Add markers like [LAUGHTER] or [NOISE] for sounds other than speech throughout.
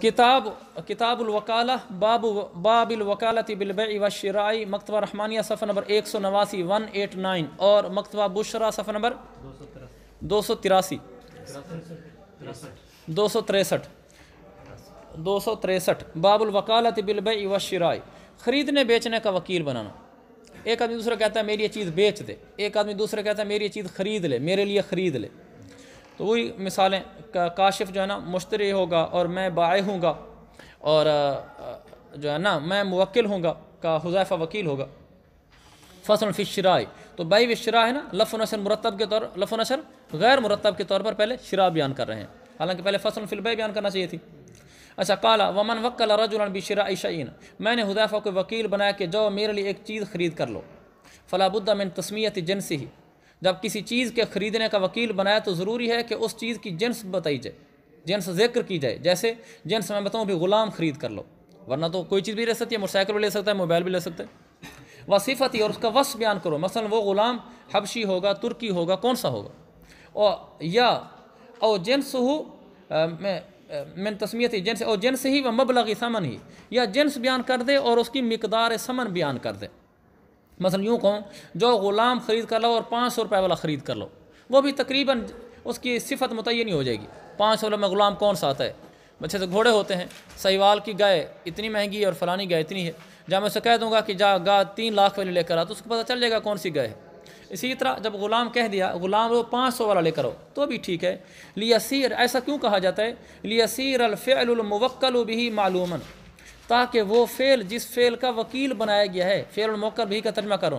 किताब किताबुलवकाला बाब बाबिलवकालत बिलबई व शराई मकतबा रहमानिया सफ़र नंबर एक सौ नवासी वन एट नाइन और मकतबा बुशरा सफ़र नंबर दो सौ तिरासी दो सौ तिरसठ दो सौ तिरसठ बाबुलवकालत बिलबई व शराई ख़रीदने बेचने का वकील बनाना एक आदमी दूसरा कहता है मेरी ये चीज़ बेच दे एक आदमी दूसरा कहता है मेरी ये चीज़ ख़रीद ले मेरे लिए ख़रीद ले तो वही मिसालें का, काशिफ जो है ना मुश्तरी होगा और मैं बाए हूँगा और जो है ना मैं मुवक्ल हूँ का हुजैफ़ा वकील होगा फसल फिश शराय तो बाई व शरा है ना लफ नसर मुरतब के तौर लफ नसर गैर मुरतब के तौर पर पहले शरा बयान कर रहे हैं हालांकि पहले फसल फिलबई बयान करना चाहिए थी अच्छा काला वमन वक्ल रजुल शरा ईशाइन मैंने हुदैफ़ा को वकील बनाया कि जो मेरे लिए एक चीज़ खरीद कर लो फलाबुद्दा मिन तस्मीयत जन से ही जब किसी चीज़ के ख़रीदने का वकील बनाए तो ज़रूरी है कि उस चीज़ की जिन्स बताई जाए जिन्स जिक्र की जाए जैसे जिन्स मैं बताऊँ भी ग़ुलाम ख़रीद कर लो वरना तो कोई चीज़ भी ले सकती है मोटरसाइकिल भी ले सकता है मोबाइल भी ले सकता है ही और उसका वस बयान करो मसलन वो ग़ुलाम हबशी होगा तुर्की होगा कौन सा होगा और या और जिन्स हो मैंने तस्मीत जेंस और जेंस ही व मबलगी समन ही या जिन्स बयान कर दे और उसकी मकदार समन बयान कर दे मसलन यूँ कहूँ जो ग़ुलाम ख़रीद कर लो और पाँच सौ रुपये वाला ख़रीद कर लो वो भी तकरीबन उसकी सिफत मुतनी हो जाएगी पाँच सौ में ग़ुलाम कौन सा आता है अच्छे से घोड़े होते हैं सहीवाल की गाय इतनी महंगी है और फलानी गाय इतनी है जहाँ मैं उसे कह दूंगा कि जा गाय तीन लाख वाली लेकर आ तो उसको पता चल जाएगा कौन सी गाय है इसी तरह जब ग़ुलाम कह दिया ग़ुलाम वो पाँच सौ वाला लेकर आओ तो भी ठीक है लियासीर ऐसा क्यों कहा जाता है लियासीर अलफ़लमवक्ल भी मालूमन ताकि वो फ़ेल जिस फ़ेल का वकील बनाया गया है फ़ेल और मौकर भी का तर्जमा करो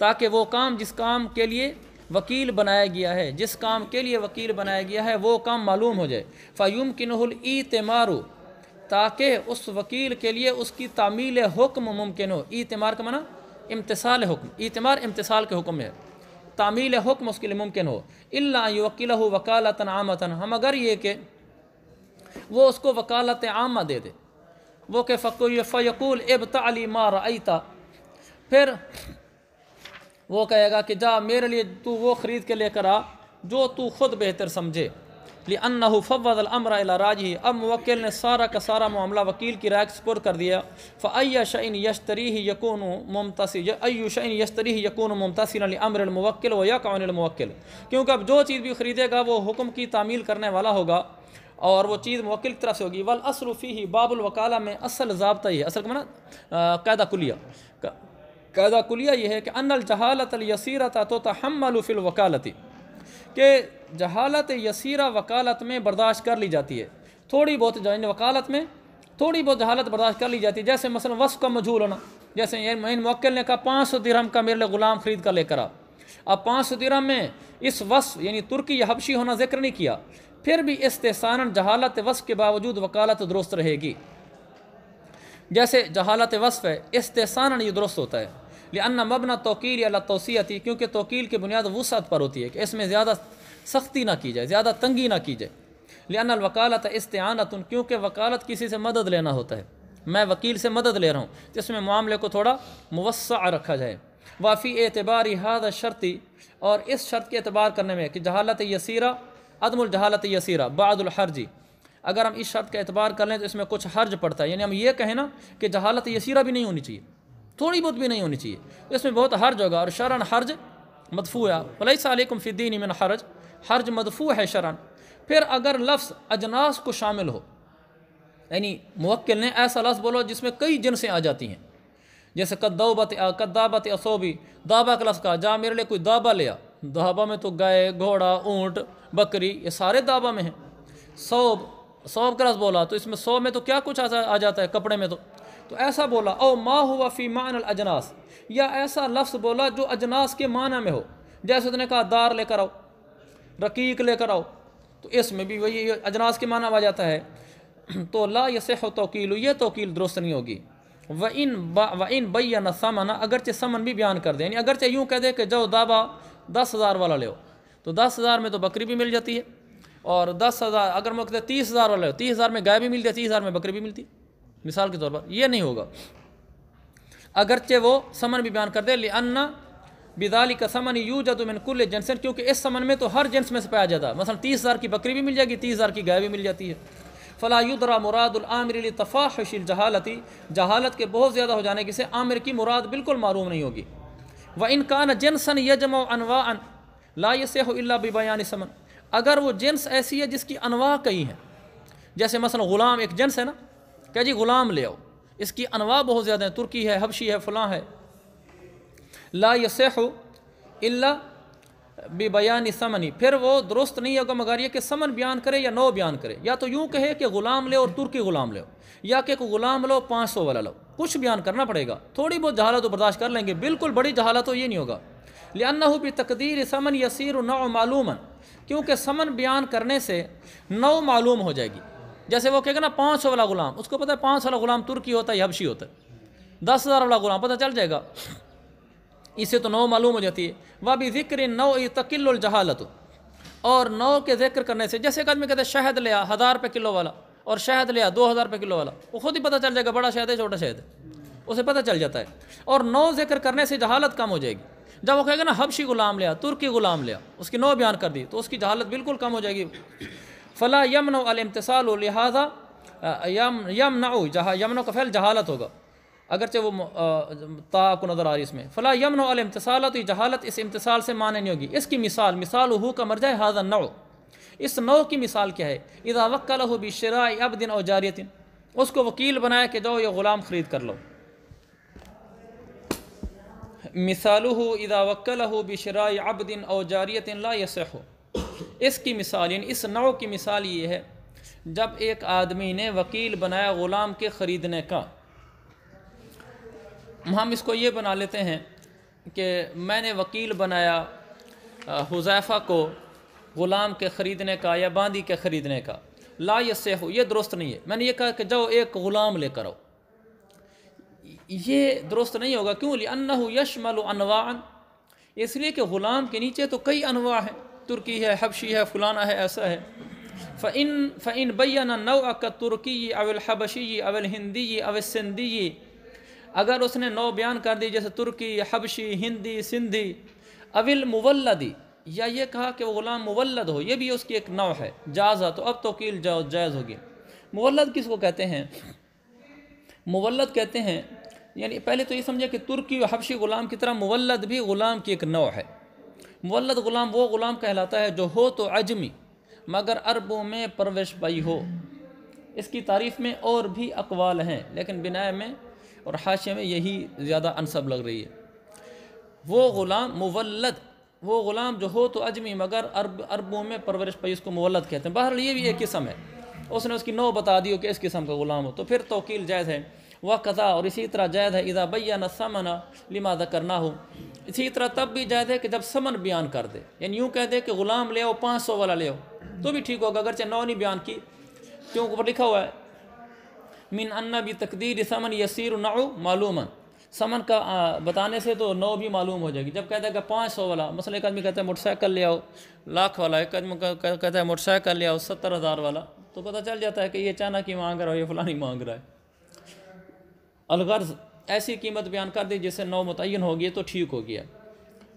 ताकि वो काम जिस काम के लिए वकील बनाया गया है जिस काम के लिए वकील बनाया गया है वो काम मालूम हो जाए फ़ायूम किनहुल ई तमारू ताकि उस वकील के लिए उसकी तामील हुक्म मुमकिन हो ई तमार का माना इम्तसाल हुक्म ईतमार इम्तसाल के हुक्म है तामील हुक्म उसके लिए मुमकिन हो इल्ला वकील हो वकालतन आमतन हम अगर ये कि वो उसको वकालत आमा दे दे वो के फ़कुल फ़यकूल इब तली मार आईता फिर वो कहेगा कि जा मेरे लिए तू वो ख़रीद के लेकर आ जो तू ख़ुद बेहतर समझे लिए अन्ना फ़वल अमर राज ही अब मुवक्ल ने सारा का सारा मामला वकील की राय स्पुर कर दिया फ़ैया शैन यशतरी ही यकून मुमतासी अयु शैन यशतरी ही यकून मुमतासिन अमरमवक्ल व या कौनमवक्ल क्योंकि अब जो चीज़ भी ख़रीदेगा वो हुक्म की तामील करने वाला होगा और वो चीज़ मोकिल की तरफ से होगी वल असरूफ़ी ही बाबुल वकाला में असल जबता ही है असल का मना कैदा कुलिया कैदा कुलिया ये है कि अनल जहालत यसीरत तो तहमलफिल वकालती के जहालत यसीरा वकालत में बर्दाश्त कर ली जाती है थोड़ी बहुत जो वकालत में थोड़ी बहुत जहालत बर्दाश्त कर ली जाती है जैसे मसल वस का मजहूल होना जैसे इन मोकिल ने कहा पाँच सौ दिरहम का मेरे लिए ग़ुलाम ख़रीद कर लेकर आ अब पाँच सौ दिरहम में इस वस यानी तुर्की या हबशी होना जिक्र नहीं किया फिर भी इस्तान जहालत वस्फ़ के बावजूद वकालत दुरुस्त रहेगी जैसे जहालत वस्फ़ है इस्तान ये दुरुस्त होता है लियाना मबना तोकील या तोसीती क्योंकि तोकील की बुनियाद वसत पर होती है कि इसमें ज़्यादा सख्ती ना की जाए ज़्यादा तंगी ना की जाए लियान वकालत इस्तानतन क्योंकि वकालत किसी से मदद लेना होता है मैं वकील से मदद ले रहा हूँ जिसमें मामले को थोड़ा मुसा रखा जाए वाफ़ी एतबार हाद शर्ती और इस शर्त के अतबार करने में कि जहालत यसीरा अदम जहालत यसीरा बादुल हर्जी अगर हम इस शर्त का एतबार कर लें तो इसमें कुछ हर्ज पड़ता है यानी हम ये कहें ना कि जहालत यसीरा भी नहीं होनी चाहिए थोड़ी बहुत भी नहीं होनी चाहिए इसमें बहुत हर्ज होगा और शरण हर्ज मदफूया सालकुम फ़िद्दीन मिन हर्ज हर्ज मदफू है शरण फिर अगर लफ्स अजनास को शामिल हो यानी मुक्ल ने ऐसा लफ्ज़ बोलो जिसमें कई जिनसें आ जाती हैं जैसे कद्दाबत कद्दाबत असोबी दाबा का लफ्ज़ का जा मेरे लिए कोई दाबा लिया दहाबा में तो गाय घोड़ा ऊंट बकरी ये सारे दहाबा में हैं सौब सौब रस बोला तो इसमें सौ में तो क्या कुछ आ, आ जाता है कपड़े में तो तो ऐसा बोला ओ माँ हुआ फ़ी मान अजनास या ऐसा लफ्ज़ बोला जो अजनास के माना में हो जैसे उसने कहा दार लेकर आओ रकीक लेकर आओ तो इसमें भी वही अजनास के माना में आ जाता है [CLEARS THROAT] तो ला यसे तोकील ये तोकील दुरुस्त नहीं होगी व इन व इन ना समाना अगरचे समन भी बयान कर दे यानी अगरचे यूँ कह दे कि जो दाबा दस हज़ार वाला ले तो दस हज़ार में तो बकरी भी मिल जाती है और दस हज़ार अगर मैं कहते तीस हज़ार वाला ले तीस हज़ार में गाय भी मिलती है तीस हज़ार में बकरी भी मिलती मिसाल के तौर पर यह नहीं होगा अगरचे वो समन भी बयान कर दे ले अन्ना बिदाली का समन यू जदुमिन कुल जनसन क्योंकि इस समन में तो हर जेंस में से पाया जाता है मसलन तीस हज़ार की बकरी भी मिल जाएगी तीस हज़ार की गाय भी मिल जाती है फ़लायुदरा मुरादामिर तफ़ाहशिल जहालती जहालत के बहुत ज़्यादा हो जाने की से आमिर की मुराद बिल्कुल मालूम नहीं होगी व इनकान जेनसन यजम अनवा ला यसेल्ला बयान समन अगर वो जेंस ऐसी है जिसकी अनवा कई हैं जैसे मसल ग़ुलाम एक जेंस है ना कह जी ग़ुलाम ले आओ इसकी अनवा बहुत ज़्यादा है तुर्की है हबशी है फ़लाँ है ला यसेह अला बे बयान समनी फिर वो दुरुस्त नहीं होगा मगर यह कि समन बयान करे या नौ बयान करे या तो यूँ कहे कि ग़ुलाम ले और तुर्की ग़ुलाम ले या कि गुलाम लो पाँच सौ वाला लो कुछ बयान करना पड़ेगा थोड़ी बहुत जहालत तो बर्दाश्त कर लेंगे बिल्कुल बड़ी जहालत तो ये नहीं होगा लिया भी तकदीर समन यसर नौ मालूम क्योंकि समन बयान करने से नौ मालूम हो जाएगी जैसे वो कहेगा ना पाँच सौ वाला गुलाम उसको पता है पाँच सौ वाला गुलाम तुर्की होता है हबशी होता है दस हज़ार वाला गुलाम पता चल जाएगा इससे तो नौ मालूम हो जाती है वह भी जिक्र नौ तकिल जहालत और नौ के जिक्र करने से जैसे एक आदमी कहते हैं शहद लिया हज़ार रुपये किलो वाला और शहद लिया दो हज़ार रुपये किलो वाला वो खुद ही पता चल जाएगा बड़ा शहद है छोटा शहद है उसे पता चल जाता है और नौ जिक्र करने से जहालत कम हो जाएगी जब वो कहेगा ना हबशी गुलाम लिया तुर्की गुलाम लिया उसकी नौ बयान कर दी तो उसकी जहालत बिल्कुल कम हो जाएगी फ़ला यमन अलमतसाल लिहाजा यम यम जहाँ यमनों का फैल जहालत होगा अगरचे वो ता को नज़र आ रही इसमें फ़ला यमन अलमतसाल तो जहालत इस इम्तसाल से माने नहीं होगी इसकी मिसाल मिसाल हु का मर जाए हाजा नौ इस नौ की मिसाल क्या है इधा वक्ल हो शरा अब दिन और उसको वकील बनाया कि जाओ ये ग़ुलाम ख़रीद कर लो मिसाल हो इदा वक्ल हो बिशरा अब दिन और जारियतिन ला यस हो इसकी मिसाल यानी इस नौ की मिसाल ये है जब एक आदमी ने वकील बनाया ग़ुलाम के ख़रीदने का हम इसको ये बना लेते हैं कि मैंने वकील बनाया हुजैफ़ा को ग़ुलाम के ख़रीदने का या बांदी के ख़रीदने का ला से हो ये दुरुस्त नहीं है मैंने ये कहा कि जाओ एक ग़ुलाम लेकर आओ ये दुरुस्त नहीं होगा क्यों लिया अन्ना यशमल अनवान इसलिए कि ग़ुलाम के नीचे तो कई अनवा हैं तुर्की है हबशी है फलाना है ऐसा है फ़िन फ़िन बैन नौ अक तुर्की अवल हबशी अवल हिंदी अवल सिंधी अगर उसने नौ बयान कर दी जैसे तुर्की हबशी हिंदी सिंधी अविल मुवल्लदी या ये कहा कि वो ग़ुलाम मुवलद हो ये भी उसकी एक नौ है जाज़ा तो अब तोकील जायज़ होगी मुवलद किस को कहते हैं मुवलद कहते हैं यानी पहले तो ये समझे कि तुर्की और हबशी ग़ुलाम की तरह मुवलद भी ग़ुलाम की एक नौ है मुवलद ग़ुलाम वो ग़ुलाम कहलाता है जो हो तो अजमी मगर अरबों में परवरिश पाई हो इसकी तारीफ़ में और भी अकवाल हैं लेकिन बिनाए में और हाशिए में यही ज़्यादा अनसब लग रही है वो ग़ुलाम मुवलद वो ग़ुलाम जो हो तो अजमी मगर अरब अरबों में परवरिश पई उसको मोलत कहते हैं बहरहाल ये भी एक किस्म है उसने उसकी नौ बता दी हो कि इस किस्म का ग़ुलाम हो तो फिर तोकील जायज़ है वह कज़ा और इसी तरह जायद है इदा बैया न समना लिमा करना हो इसी तरह तब भी जायद है कि जब समन बयान कर दे यानी यूँ कह दे कि ग़ुलाम ले आओ पाँच सौ वाला ले आओ तो भी ठीक होगा अगरचे नौ नहीं बयान की क्योंकि लिखा हुआ है मिन अन्ना भी तकदीर समन यसीर नाऊ मालूमन समन का आ, बताने से तो नौ भी मालूम हो जाएगी जब कहता है कि पाँच सौ वाला मसला एक आदमी कहता है मोटरसाइकिल ले आओ लाख वाला एक आदमी कहता है मोटरसाइकिल ले आओ सत्तर हज़ार वाला तो पता चल जाता है कि ये चाना की मांग रहा है ये फलानी मांग रहा है अलगर्ज ऐसी कीमत बयान कर दी जिससे नौ मुतन होगी तो ठीक हो गया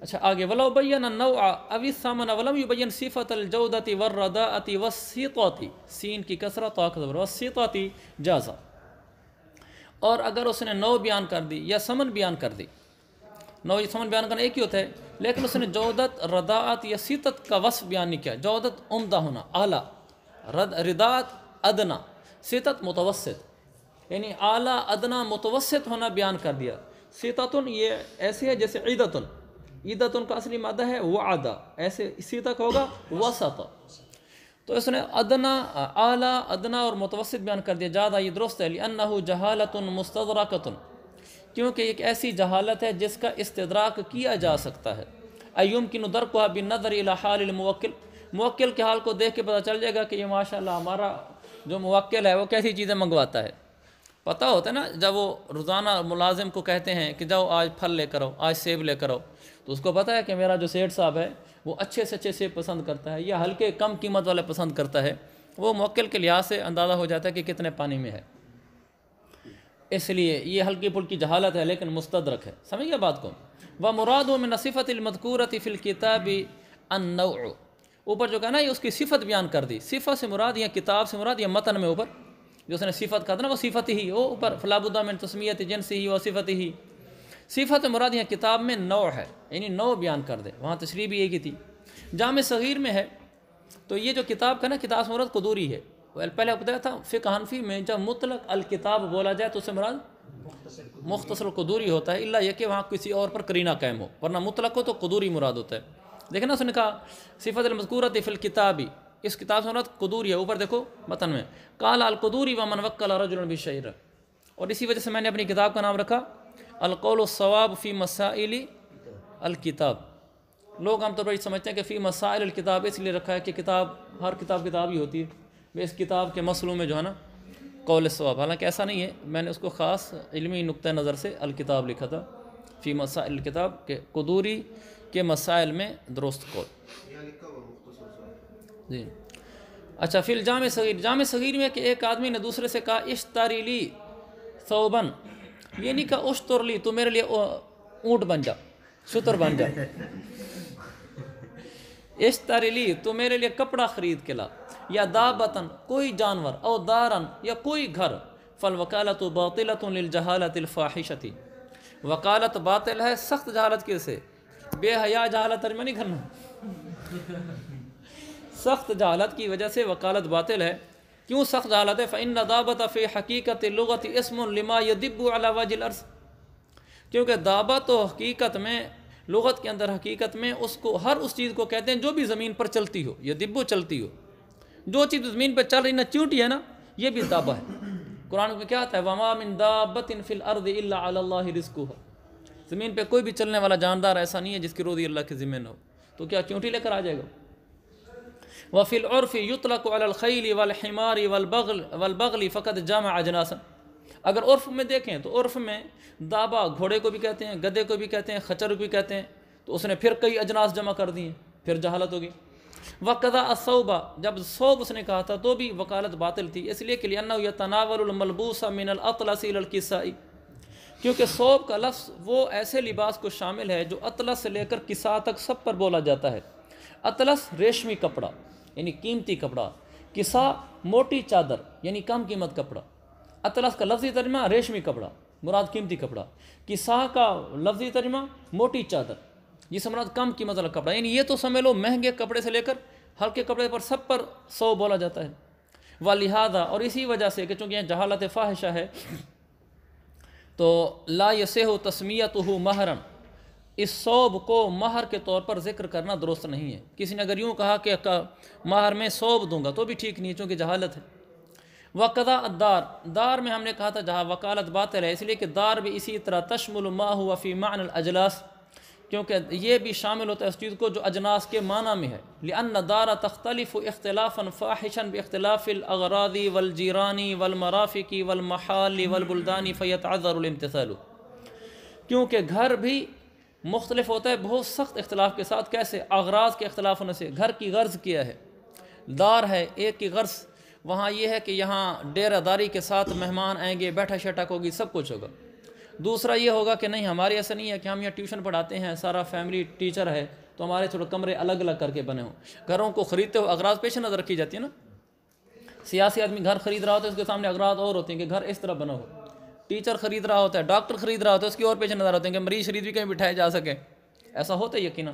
अच्छा आगे वलोबैन नौ अवि सामन वलम युबैन सिफ़त अलजौदती अति वसीताती सीन की कसरत ताकतवर जाज़ा और अगर उसने नौ बयान कर दी या समन बयान कर दी नौ समन बयान करना एक ही होता है लेकिन उसने जोदत रदात या सीतत का वस्फ बयान नहीं किया जोदत उमदा होना आला रद रिदात अदना सीतत मुतवसत यानी आला अदना मुतवसत होना बयान कर दिया सीतातुन ये ऐसे है जैसे ईदतन ईदतुन का असली मादा है आदा ऐसे सीता का होगा वसत तो इसने अदना आला अदना और मुतवसत बयान कर दिया ज़्यादा ये दुरुस्त है अन्ना जहालत मुस्तरकतन क्योंकि एक ऐसी जहालत है जिसका इस्तराक किया जा सकता है अयुम की नदर को अभी नदर हालमवक्ल मवक्ल के हाल को देख के पता चल जाएगा कि ये माशाल्लाह हमारा जो मवक्ल है वो कैसी चीज़ें मंगवाता है पता होता है ना जब वो रोज़ाना मुलाजिम को कहते हैं कि जाओ आज फल लेकर आओ आज सेब लेकर आओ तो उसको पता है कि मेरा जो सेठ साहब है वो अच्छे से अच्छे से पसंद करता है या हल्के कम कीमत वाले पसंद करता है वो मौक़ल के लिहाज से अंदाज़ा हो जाता है कि कितने पानी में है इसलिए ये हल्की पुल्की जहालत है लेकिन मुस्तरक है समझिए बात को व मुराद में नसीफ़तमदकूरत फ़िल किताबी अन ऊपर जो कहना ये उसकी सिफत बयान कर दी सिफत से मुराद या किताब से मुराद या मतन में ऊपर जो उसने सिफत कहा था ना वो सिफत ही वो ऊपर फलाबुद्दा में तस्मीयत जिनसी ही वो सिफत ही सिफत मुराद यहाँ किताब में नौ है यानी नौ बयान कर दे वहाँ तशरी भी एक ही थी जाम सग़ीर में है तो ये जो किताब का ना किताब से मुराद कदूरी है पहले बताया था फ़िक हनफी में जब मुतलक अलकताब बोला जाए तो उससे मुराद मुख्तसर कदूरी होता है अल्लाह यह कि वहाँ किसी और पर करीना कैम हो वरना मुतलक हो तो कदूरी मुराद होता है देखे ना उसने कहा सिफत अलमजकूरत फिलकताबी किताबी इस किताब से मुराद कदूरी है ऊपर देखो मतन में काल अलकदूरी व मनवक्ल रजुल शहर और इसी वजह से मैंने अपनी किताब का नाम रखा अलकौलवाब फ़ी मसाइल अलकिताब लोग आमतौर पर ये समझते हैं कि फ़ी मसाइल अलकिताब इसलिए रखा है कि किताब हर किताब किताब ही होती है वे इस किताब के मसलों में जो है ना कौल सवाब हालांकि ऐसा नहीं है मैंने उसको ख़ास इलमी नुक़ नज़र से अलकिताब लिखा था फ़ी मसाइल किताब के कदूरी के मसाइल में दुरुस्त कौल जी अच्छा फिर जाम सगीर जाम सगीर में कि एक आदमी ने दूसरे से कहा इश्तारीली सौबन ये नहीं कहा उस ली तू मेरे लिए ऊँट बन जा सुतर बन जा इस ली तू मेरे लिए कपड़ा खरीद के ला या दा बतन कोई जानवर और दारन या कोई घर फल वकालत बातिलत थी वकालत बातिल है सख्त जहालत के से बेहया जहालत तर्जमा नहीं करना सख्त जहालत की वजह से वकालत बातिल है क्यों सख्त हालत है फ़िन दाबत फ़े हकीकत लगत वाजिल यदिबलावाजलर्स क्योंकि दाबा तो हकीकत में लगत के अंदर हकीकत में उसको हर उस चीज़ को कहते हैं जो भी ज़मीन पर चलती हो या दिब्बो चलती हो जो चीज़ ज़मीन पर चल रही ना चूटी है ना ये भी दाबा है कुरान में क्या आता है दाबत इन फिल अर्द रिस्को हो ज़मीन पर कोई भी चलने वाला जानदार ऐसा नहीं है जिसकी रोज़ी अल्लाह के ज़िम्मे न हो तो क्या चूंटी लेकर आ जाएगा वफ़िल उर्फ़ युतलक अलखैली वलहमारी वलबगल वलबगली फ़कत जामा अजनासन अगर उर्फ़ में देखें तो उर्फ़ में दाबा घोड़े को भी कहते हैं गधे को भी कहते हैं खचर को भी कहते हैं तो उसने फिर कई अजनास जमा कर दिए फिर जहालत होगी वक़ा वकदा असौबा जब सोब उसने कहा था तो भी वकालत बातिल थी इसलिए कि अन्ना यह तनावलमलबूसा मिनलतलसीसाई क्योंकि सोब का लफ्स वो ऐसे लिबास को शामिल है जो अतलस से लेकर किसा तक सब पर बोला जाता है अतलस रेशमी कपड़ा यानी कीमती कपड़ा किसा मोटी चादर यानी कम कीमत कपड़ा अतलस का लफ्ज़ी तर्जमा रेशमी कपड़ा मुराद कीमती कपड़ा किसा का लफ्ज़ी तर्जमा मोटी चादर जिस मुराद कम कीमत वाला कपड़ा यानी ये तो समझ लो महंगे कपड़े से लेकर हल्के कपड़े पर सब पर सौ बोला जाता है व लिहाजा और इसी वजह से कि चूँकि यहाँ जहालत फाहिशा है तो ला यसे हो तस्मीत हो महरन इस सोब को माहर के तौर पर जिक्र करना दुरुस्त नहीं है किसी ने अगर यूँ कहा कि माहर में सोब दूंगा तो भी ठीक नहीं चूँकि जहालत है वकदा दार दार में हमने कहा था जहाँ वकालत बातिल है इसलिए कि दार भी इसी तरह तशमुल मा हुआ फ़ी मान अजलास क्योंकि ये भी शामिल होता है उस चीज़ को जो अजनास के माना में है लिअन दारा तख्तलफ़ अख्तलाफ़न फ़ाहिशन बख्तलाफ़िलगरादी वलजीरानी वलमराफ़िकी वलमहाली वलबुल्दानी फ़ैत अज़रतसल क्योंकि घर भी मुख्तलिफ होता है बहुत सख्त इख्तलाफ के साथ कैसे अगराज के अख्तिलाफ होने से घर की गर्ज किया है दार है एक की गर्ज वहाँ यह है कि यहाँ डेरादारी के साथ मेहमान आएंगे बैठा शटक होगी सब कुछ होगा दूसरा ये होगा कि नहीं हमारे ऐसा नहीं है कि हम यहाँ ट्यूशन पढ़ाते हैं सारा फैमिली टीचर है तो हमारे थोड़े कमरे अलग अलग करके बने हों घरों को ख़रीदते हुए अगराज पेश नज़र रखी जाती है ना सियासी आदमी घर खरीद रहा होता है उसके सामने अगराज और होते हैं कि घर इस तरह बना हो टीचर खरीद रहा होता है डॉक्टर खरीद रहा होता है उसकी और पेश नज़र होते हैं कि मरीज शरीद भी कहीं बिठाए जा सकें ऐसा होता है यकीन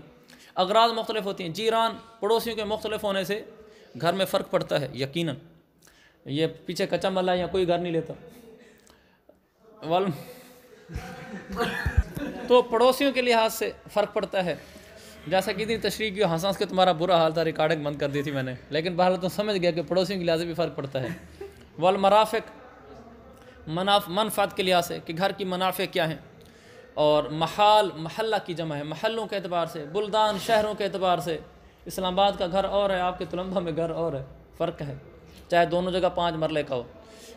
अगराज मुख्तलिफ होती हैं जीरान पड़ोसियों के मुख्तलिफ होने से घर में फ़र्क पड़ता है यकीन ये पीछे कच्चा मल्ला या कोई घर नहीं लेता वाल [LAUGHS] तो पड़ोसियों के लिहाज से फ़र्क पड़ता है जैसा कि इतनी तशरी की हंस हंस के तुम्हारा बुरा हाल था रिकॉर्डिंग बंद कर दी थी मैंने लेकिन बहरहाल तो समझ गया कि पड़ोसियों के लिहाज से भी फ़र्क पड़ता है वाल मराफिक मनाफ मनफात के लिहाज से कि घर की मुनाफ़े क्या हैं और महाल महल्ला की जमा है महलों के अतबार से बुलदान शहरों के अतबार से इस्लामाबाद का घर और है आपके तुलंबा में घर और है फ़र्क है चाहे दोनों जगह पाँच मरल का हो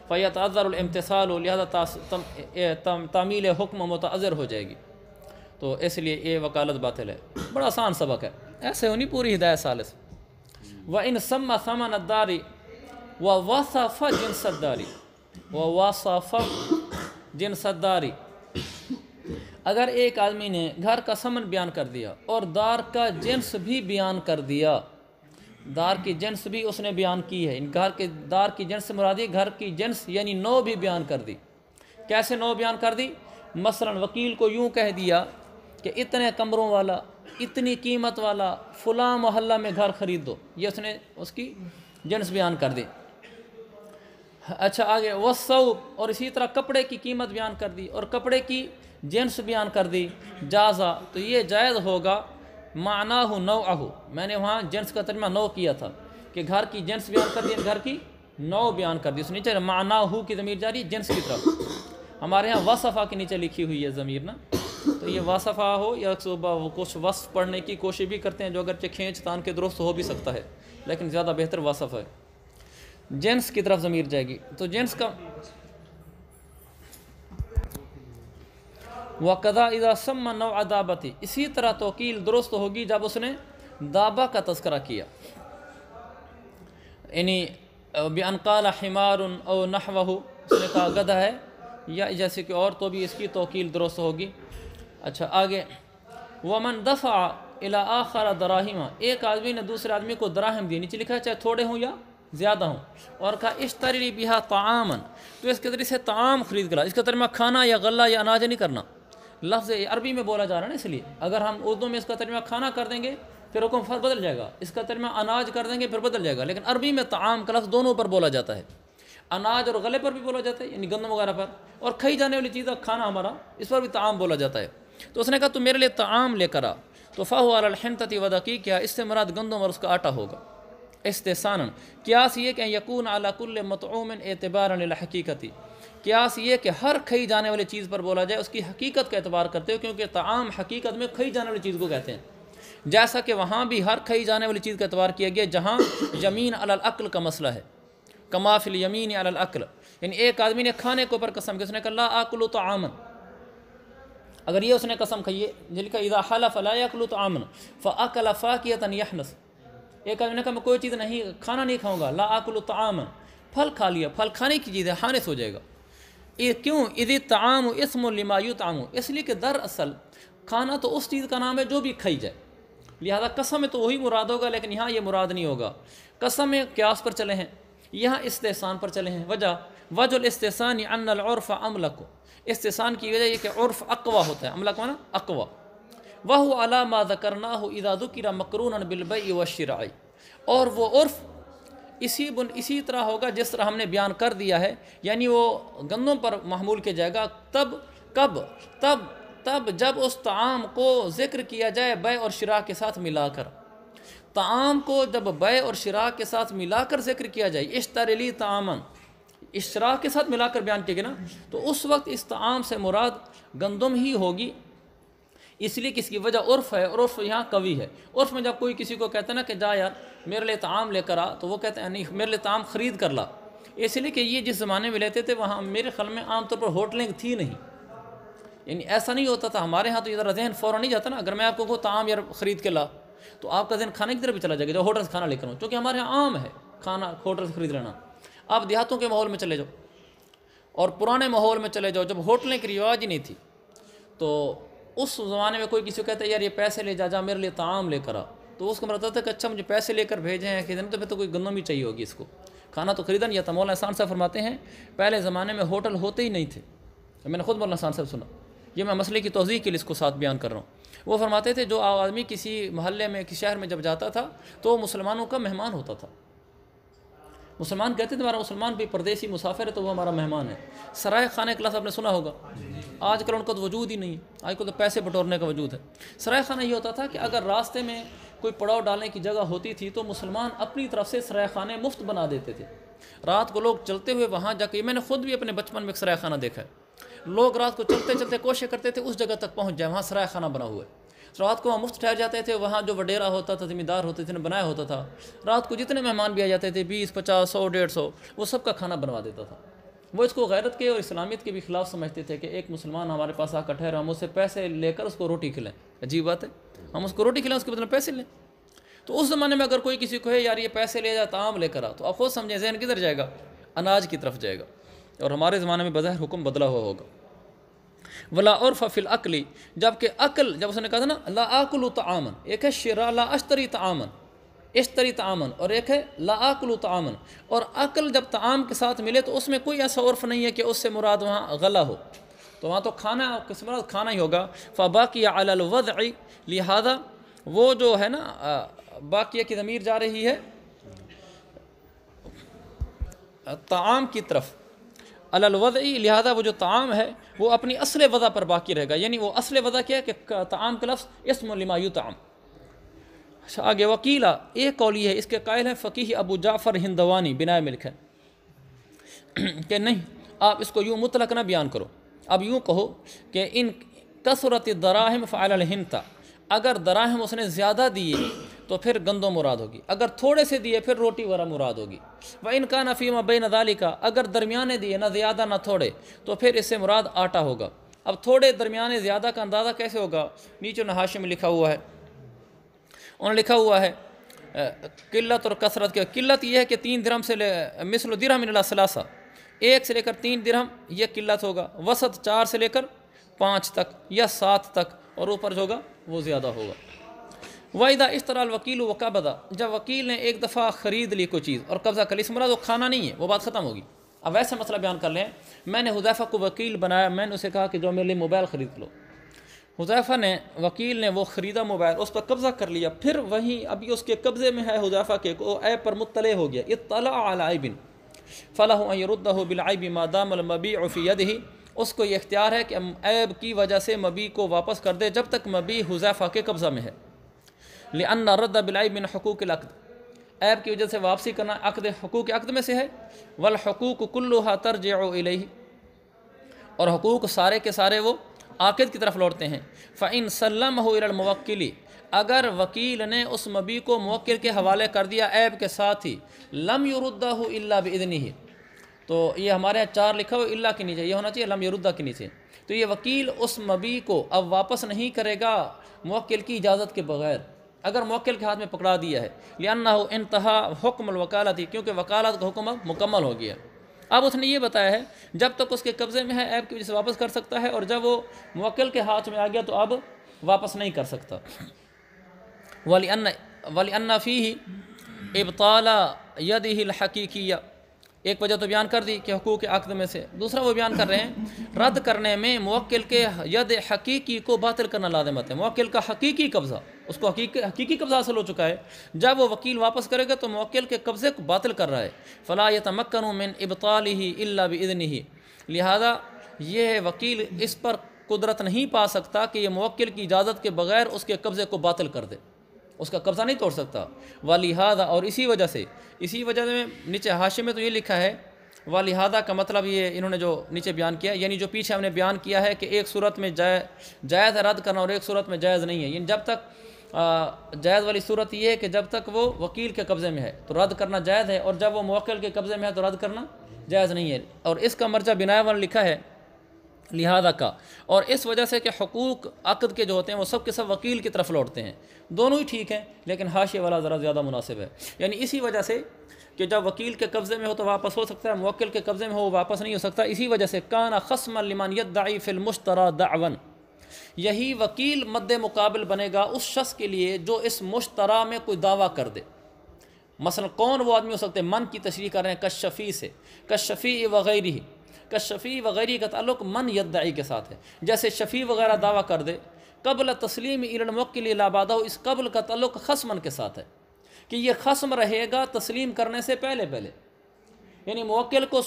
फैया अज़रमतसाल लिहाजा तमील हुक्म मतज़र हो जाएगी तो इसलिए ये वकालत बातिल है बड़ा आसान सबक है ऐसे होनी पूरी हिदायत से व इन समा समान दारी व वसाफ़ा जिनसदारी व वफ़ जिन सद्दारी अगर एक आदमी ने घर का समन बयान कर दिया और दार का जेंस भी बयान कर दिया दार की जेंस भी उसने बयान की है इन घर के दार की जेंस मुरादी घर की जेंस यानी नौ भी बयान कर दी कैसे नौ बयान कर दी मसलन वकील को यूँ कह दिया कि इतने कमरों वाला इतनी कीमत वाला फुला मोहल्ला में घर ख़रीद दो ये उसने उसकी जेंस बयान कर दी अच्छा आगे वसऊब और इसी तरह कपड़े की कीमत बयान कर दी और कपड़े की जेंट्स बयान कर दी जाजा तो ये जायज़ होगा माना हो नौ आहो मैंने वहाँ जेंट्स का तर्जमा नौ किया था कि घर की जेंट्स बयान कर दी घर की नौ बयान कर दी उस नीचे माना हो की ज़मीर जारी जेंट्स की तरफ हमारे यहाँ वसफ़ा के नीचे लिखी हुई है ज़मीर ना तो ये वसफ़ा हो या सुबह कुछ वस पढ़ने की कोशिश भी करते हैं जो अगर खींच तान के दुरुस्त हो भी सकता है लेकिन ज़्यादा बेहतर वसफ़ है जेंट्स की तरफ ज़मीर जाएगी तो जेंट्स का वकदा इदा सम नौ अदाबती इसी तरह तोकील दुरुस्त होगी जब उसने दाबा का तस्करा किया यानी बेअनकाल हिमार और नहवह उसने कहा गधा है या जैसे कि और तो भी इसकी तोकील दुरुस्त होगी अच्छा आगे वमन दफ़ा इला आखरा दराहिमा एक आदमी ने दूसरे आदमी को दराहम दी नीचे लिखा है चाहे थोड़े हों या ज़्यादा हूँ और कहा इस तरी बिहा तामन तो इसके ज़रिए से तमाम खरीद कर इसका तरमा खाना या गला या अनाज नहीं करना लफ्ज़ अरबी में बोला जा रहा है ना इसलिए अगर हम उर्दू में इसका तरमा खाना कर देंगे फिर हुक्म फर बदल जाएगा इसका तरमा अनाज कर देंगे फिर बदल जाएगा लेकिन अरबी में तमाम का लफ्ज़ दोनों पर बोला जाता है अनाज और गले पर भी बोला जाता है यानी गंदम वगैरह पर और खाई जाने वाली चीज़ खाना हमारा इस पर भी तमाम बोला जाता है तो उसने कहा तुम मेरे लिए ताम लेकर आ तो फ़ाह अलहमतती वदा की क्या इससे मुराद गंदम और उसका आटा होगा इस्तान क्यास ये कि यकून अलाकुल मतूम एतबार हकीकती क्यास ये कि हर खई जाने वाली चीज़ पर बोला जाए उसकी हकीकत का एतबार करते हो क्योंकि तमाम हकीकत में खई जाने वाली चीज़ को कहते हैं जैसा कि वहाँ भी हर खई जाने वाली चीज़ का एतबार किया गया जहाँ यमीन अलअल का मसला है कमाफिल यमीन अलअल यानी एक आदमी ने खाने के ऊपर कसम किसने उसने कहा अकल तो आमन अगर ये उसने कसम खाइए जिनका इदा हलफ तो आमन फ़ाकला फ़ाकियतन यहनस एक आदमी ने कहा मैं कोई चीज़ नहीं खाना नहीं खाऊंगा ला आकुल ताम फल खा लिया फल खाने की चीज़ है हानिस हो जाएगा ये क्यों इधि ताम इसम लिमायु ताम इसलिए कि दरअसल खाना तो उस चीज़ का नाम है जो भी खाई जाए लिहाजा कसम में तो वही मुराद होगा लेकिन यहाँ ये मुराद नहीं होगा कसम में क्यास पर चले हैं यहाँ इस्तेसान पर चले हैं वजह वजुल इस्तेसान अनफ़ अमला को इस्तेसान की वजह यह कि उर्फ़ अकवा होता है अमलक माना अकवा वह अला मा करना हो इजाज़ुकर मकरून बिलब व शराई और वह उर्फ़ इसी बुन इसी तरह होगा जिस तरह हमने बयान कर दिया है यानी वो गंदों पर महमूल किया जाएगा तब कब तब तब जब उस ताम को ज़िक्र किया जाए बय और शरा के साथ मिलाकर ताम को जब बय और शरा के साथ मिलाकर ज़िक्र किया जाए इस तरली तामन इस शरा के साथ मिलाकर बयान किया गया ना तो उस वक्त इस ताम से मुराद गंदम ही होगी इसलिए किसकी वजह उर्फ़ है उर्फ़ यहाँ कवि है उर्फ़ में जब कोई किसी को कहता ना कि जा यार मेरे लिए तमाम लेकर आ तो वो कहते हैं नहीं मेरे लिए तमाम ख़रीद कर ला इसलिए कि ये जिस ज़माने में लेते थे वहाँ मेरे ख्याल में आमतौर पर होटलें थी नहीं यानी ऐसा नहीं होता था हमारे यहाँ तो इधर जहन फ़ौरन नहीं जाता ना अगर मैं आपको कहूँ आम यार ख़रीद के ला तो आपका जहन खाने की तरफ भी चला जाएगा जो होटल से खाना लेकर हो क्योंकि हमारे यहाँ आम है खाना होटल से ख़रीद लेना आप देहातों के माहौल में चले जाओ और पुराने माहौल में चले जाओ जब होटलें की रिवाज ही नहीं थी तो उस ज़माने में कोई किसी को कहता है यार ये पैसे ले जा जा मेरे लिए ताम लेकर आ तो उसको मतलब बताता था कि अच्छा मुझे पैसे लेकर भेजे हैं खरीदने तो फिर तो कोई गंदम ही चाहिए होगी इसको खाना तो खरीदा नहीं तो जाता मौलाना एहसान साहब फरमाते हैं पहले ज़माने में होटल होते ही नहीं थे मैंने खुद मौलाना एहसान साहब सुना ये मैं मसले की तोज़ी के लिए इसको साथ बयान कर रहा हूँ वो फरमाते थे जो आदमी किसी मोहल्ले में किसी शहर में जब जाता था तो मुसलमानों का मेहमान होता था मुसलमान कहते थे हमारा मुसलमान भी परदेसी मुसाफिर है तो वो हमारा मेहमान है सराय खाना क्लास आपने सुना होगा आजकल उनका तो वजूद ही नहीं है आजकल तो पैसे बटोरने का वजूद है सराय खाना ये होता था कि अगर रास्ते में कोई पड़ाव डालने की जगह होती थी तो मुसलमान अपनी तरफ से सराय खाने मुफ्त बना देते थे रात को लोग चलते हुए वहाँ जाके मैंने खुद भी अपने बचपन में एक सराय खाना देखा है लोग रात को चलते चलते कोशिश करते थे उस जगह तक पहुँच जाए वहाँ सराय खाना बना हुआ है रात को वहाँ मुफ्त ठहर जाते थे वहाँ जो वडेरा होता था ज़िम्मेदार होते थे बनाया होता था रात को जितने मेहमान भी आ जाते थे बीस पचास सौ डेढ़ सौ वो सब का खाना बनवा देता था वो इसको गैरत के और इस्लामियत के भी खिलाफ समझते थे कि एक मुसलमान हमारे पास आकर ठहर हम उससे पैसे लेकर उसको रोटी खिलाएं अजीब बात है हम उसको रोटी खिलाएं उसके बदले पैसे लें तो उस ज़माने में अगर कोई किसी को है यार ये पैसे ले जा ताम लेकर आ तो आप खुद समझें जहन किधर जाएगा अनाज की तरफ जाएगा और हमारे ज़माने में बज़ाहिर हुक्म बदला हुआ होगा वला और फ़िल अकली जबकि अकल जब उसने कहा था ना ला आकुल तमन एक है शरा ला अश्तरी तमन इश्तरी तमन और एक है ला आकुल तमन और अकल जब तमाम के साथ मिले तो उसमें कोई ऐसा उर्फ नहीं है कि उससे मुराद वहाँ गला हो तो वहाँ तो खाना किस मुराद मतलब खाना ही होगा फा की अलवद लिहाजा वो जो है ना बाकी की ज़मीर जा रही है तमाम की तरफ अलवदी लिहाजा वो जो ताम है वो अपनी असल वज़ा पर बाकी रहेगा यानी वो असल वज़ा क्या है कि ताम का लफ्स इसमायू ताम अच्छा आगे वकीला एक कौली है इसके कायल हैं फ़कीह अबू जाफ़र हिंदवानी बिना मिल्क है [CLEARS THROAT] कि नहीं आप इसको यूँ मुतलक ना बयान करो अब यूँ कहो कि इन कसरत दराहम था अगर दराहम उसने ज़्यादा दिए तो फिर गंदो मुराद होगी अगर थोड़े से दिए फिर रोटी वरा मुराद होगी व इनका नफ़ीमा बे नदाली का अगर दरमियाने दिए ना ज़्यादा ना थोड़े तो फिर इससे मुराद आटा होगा अब थोड़े दरमियाने ज़्यादा का अंदाज़ा कैसे होगा नीचे नहाशे में लिखा हुआ है उन्होंने लिखा हुआ है किल्लत और कसरत की किल्लत यह है कि तीन दिरम से मिसल दिरहम सलासा एक से लेकर तीन दिरहम यह किल्लत होगा वसत चार से लेकर पाँच तक या सात तक और ऊपर जो होगा वो ज़्यादा होगा वाहिदा इस तरह वकील वकाबदा जब वकील ने एक दफ़ा ख़रीद ली कोई चीज़ और कब्ज़ा कर ली इसमरा तो खाना नहीं है वो बात ख़त्म होगी अब वैसे मसला बयान कर लें मैंने हुजैफ़ा को वकील बनाया मैंने उसे कहा कि जो मेरे लिए मोबाइल ख़रीद लो हुजैफ़ा ने वकील ने वो ख़रीदा मोबाइल उस पर कब्ज़ा कर लिया फिर वहीं अभी उसके कब्ज़े में है हुजैफ़ा के को ऐप पर मुतल हो गया इतलाबिन फ़लाह बिलआबी मादाम मबी ओफ़ीद ही उसको ये इख्तियार है कि ऐब की वजह से मबी को वापस कर दे जब तक मबी हुजैफ़ा के कब्ज़ा में है लिअन रद्द बिलाई बिन हकूक अकद ऐब की वजह से वापसी करना अकद हकूक अकद में से है वल हकूक कुल्लुहा तर्ज इलही और हकूक सारे के सारे वो आक़द की तरफ लौटते हैं फ़ैन सल्लम होवक्ली अगर वकील ने उस मबी को मौक़िर के हवाले कर दिया ऐब के साथ ही लम युरुद्दा हो अल्ला बदनी ही तो ये हमारे यहाँ चार लिखा हुआ अल्ला के नीचे ये होना चाहिए लम युरुद्दा के नीचे तो ये वकील उस मबी को अब वापस नहीं करेगा मौक़िल की इजाज़त के बगैर अगर मौकेल के हाथ में पकड़ा दिया है लियाना हो इंतहा हुक्म वकालत ही क्योंकि वकालत का हुक्म अब मुकम्मल हो गया अब उसने ये बताया है जब तक उसके कब्ज़े में है ऐप की वजह से वापस कर सकता है और जब वो मौकेल के हाथ में आ गया तो अब वापस नहीं कर सकता वाली अन्ना वाली अन्ना फ़ी ही इबताला यद ही हकीकिया एक वजह तो बयान कर दी कि हकूक़ अकद में से दूसरा वो बयान कर रहे हैं रद्द करने में मक्ल के यद हकीकी को बातिल करना लादमत है मक्ल का हकीकी कब्ज़ा उसको हकीकी कब्ज़ा हासिल हो चुका है जब वो वकील वापस करेगा तो मक्ल के कब्ज़े को बातिल कर रहा है फ़ला तमक्न मिन इबाल ही अल्ला बदन ही लिहाजा ये वकील इस पर कुदरत नहीं पा सकता कि ये मक्ल की इजाज़त के बग़ैर उसके कब्ज़े को बातिल कर दे उसका कब्ज़ा नहीं तोड़ सकता व लिहाजा और इसी वजह से इसी वजह से नीचे हाशिम में तो ये लिखा है व लिहाजा का मतलब ये इन्होंने जो नीचे बयान किया यानी जो पीछे हमने बयान किया है कि एक सूरत में जाय जायज़ रद्द करना और एक सूरत में जायज़ नहीं है यानी जब तक जायज़ वाली सूरत ये है कि जब तक वो वकील के कब्ज़े में है तो रद्द करना जायज़ है और जब वो मौक़ल के कब्ज़े में है तो रद्द करना जायज़ नहीं है और इसका मर्जा बिनाए वाले लिखा है लिहाजा का और इस वजह से कि हकूक़ अक़द के जो होते हैं वो सब के सब वकील की तरफ लौटते हैं दोनों ही ठीक हैं लेकिन हाशिए वाला ज़रा ज़्यादा मुनासिब है यानी इसी वजह से कि जब वकील के कब्ज़े में हो तो वापस हो सकता है मक्ल के कब्ज़े में हो वापस नहीं हो सकता इसी वजह से काना खसम लिमानियत दाई फिलमुश्तरा दावन यही वकील मद मुकाबल बनेगा उस शख्स के लिए जो इस मुश्तरा में कोई दावा कर दे मसलन कौन वो आदमी हो सकते हैं मन की तशरी कर रहे हैं कशफ़ी से कशफ़ी वगैरह का शफ़ी वगैरह का ताल्लुक मन यदाई के साथ है जैसे शफ़ी वगैरह दावा कर दे कबल तस्लीम इलमक लाबादा इस कबल का ताल्लुक खसमन के साथ है कि यह खसम रहेगा तस्लीम करने से पहले पहले यानी मौक़ल को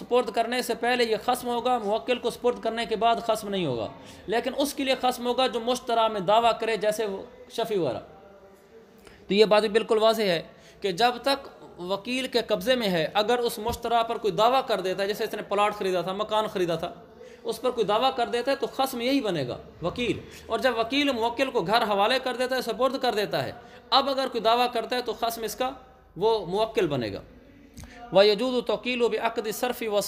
सपोर्ट करने से पहले यह खस्म होगा मौक़ल को सपोर्ट करने के बाद खसम नहीं होगा लेकिन उसके लिए खस्म होगा जो मुश्तरा में दावा करे जैसे शफ़ी वगैरह तो ये बात बिल्कुल वाजह है कि जब तक वकील के कब्ज़े में है अगर उस मुश्तरा पर कोई दावा कर देता है जैसे इसने प्लाट ख़रीदा था मकान ख़रीदा था उस पर कोई दावा कर देता है तो खसम यही बनेगा वकील और जब वकील मक्ल को घर हवाले कर देता है सपुर्द कर देता है अब अगर कोई दावा करता है तो खसम इसका वो मक्ल बनेगा व यजूद तोकील व अकद सरफ़ी व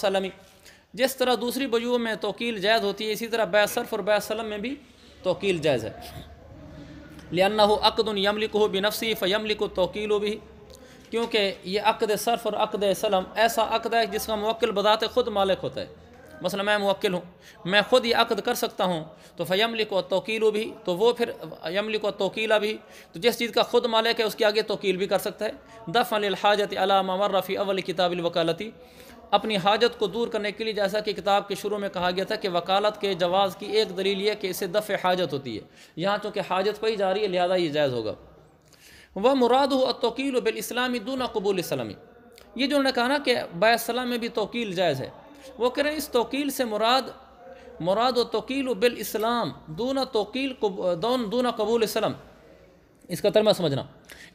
जिस तरह दूसरी बजू में तोकील जायज़ होती है इसी तरह बैसरफ़ और बैसलम में भी तोकील जायज़ है लियाना हो अकदन यमलिक हो बिनफसी फ़यमलिक तोकील भी क्योंकि ये अकद सरफ़ और अकद सलम ऐसा अकद है जिसका मक्ल बदाते ख़ुद मालिक होता है मसला मैं मक्ल हूँ मैं ख़ुद ये अकद कर सकता हूँ तो फ़यमली को तोकील भी तो वो फिर यमली को तोकीला भी तो जिस चीज़ का ख़ुद मालिक है उसके आगे तोकील भी कर सकता है दफ़ अलहाजत अलामरफ़ी अवल किताबिलवकालती अपनी हाजत को दूर करने के लिए जैसा कि किताब के शुरू में कहा गया था कि वकालत के जवाज़ की एक दलील यह कि इससे दफ़ हाजत होती है यहाँ चूँकि हाजत पर ही जा रही है लिहाजा ये जायज़ होगा व मुराद तोकील बिलस्लामी दूना कबूल इस्लामी ये जो उन्होंने कहा ना कि बासलाम में भी तोकील जायज़ है वो कह रहे हैं इस तोकील से मुराद मुराद व तोकील बिल इस्लाम दूना तोकील दौन दूना कबूल सलम इसका तरमा समझना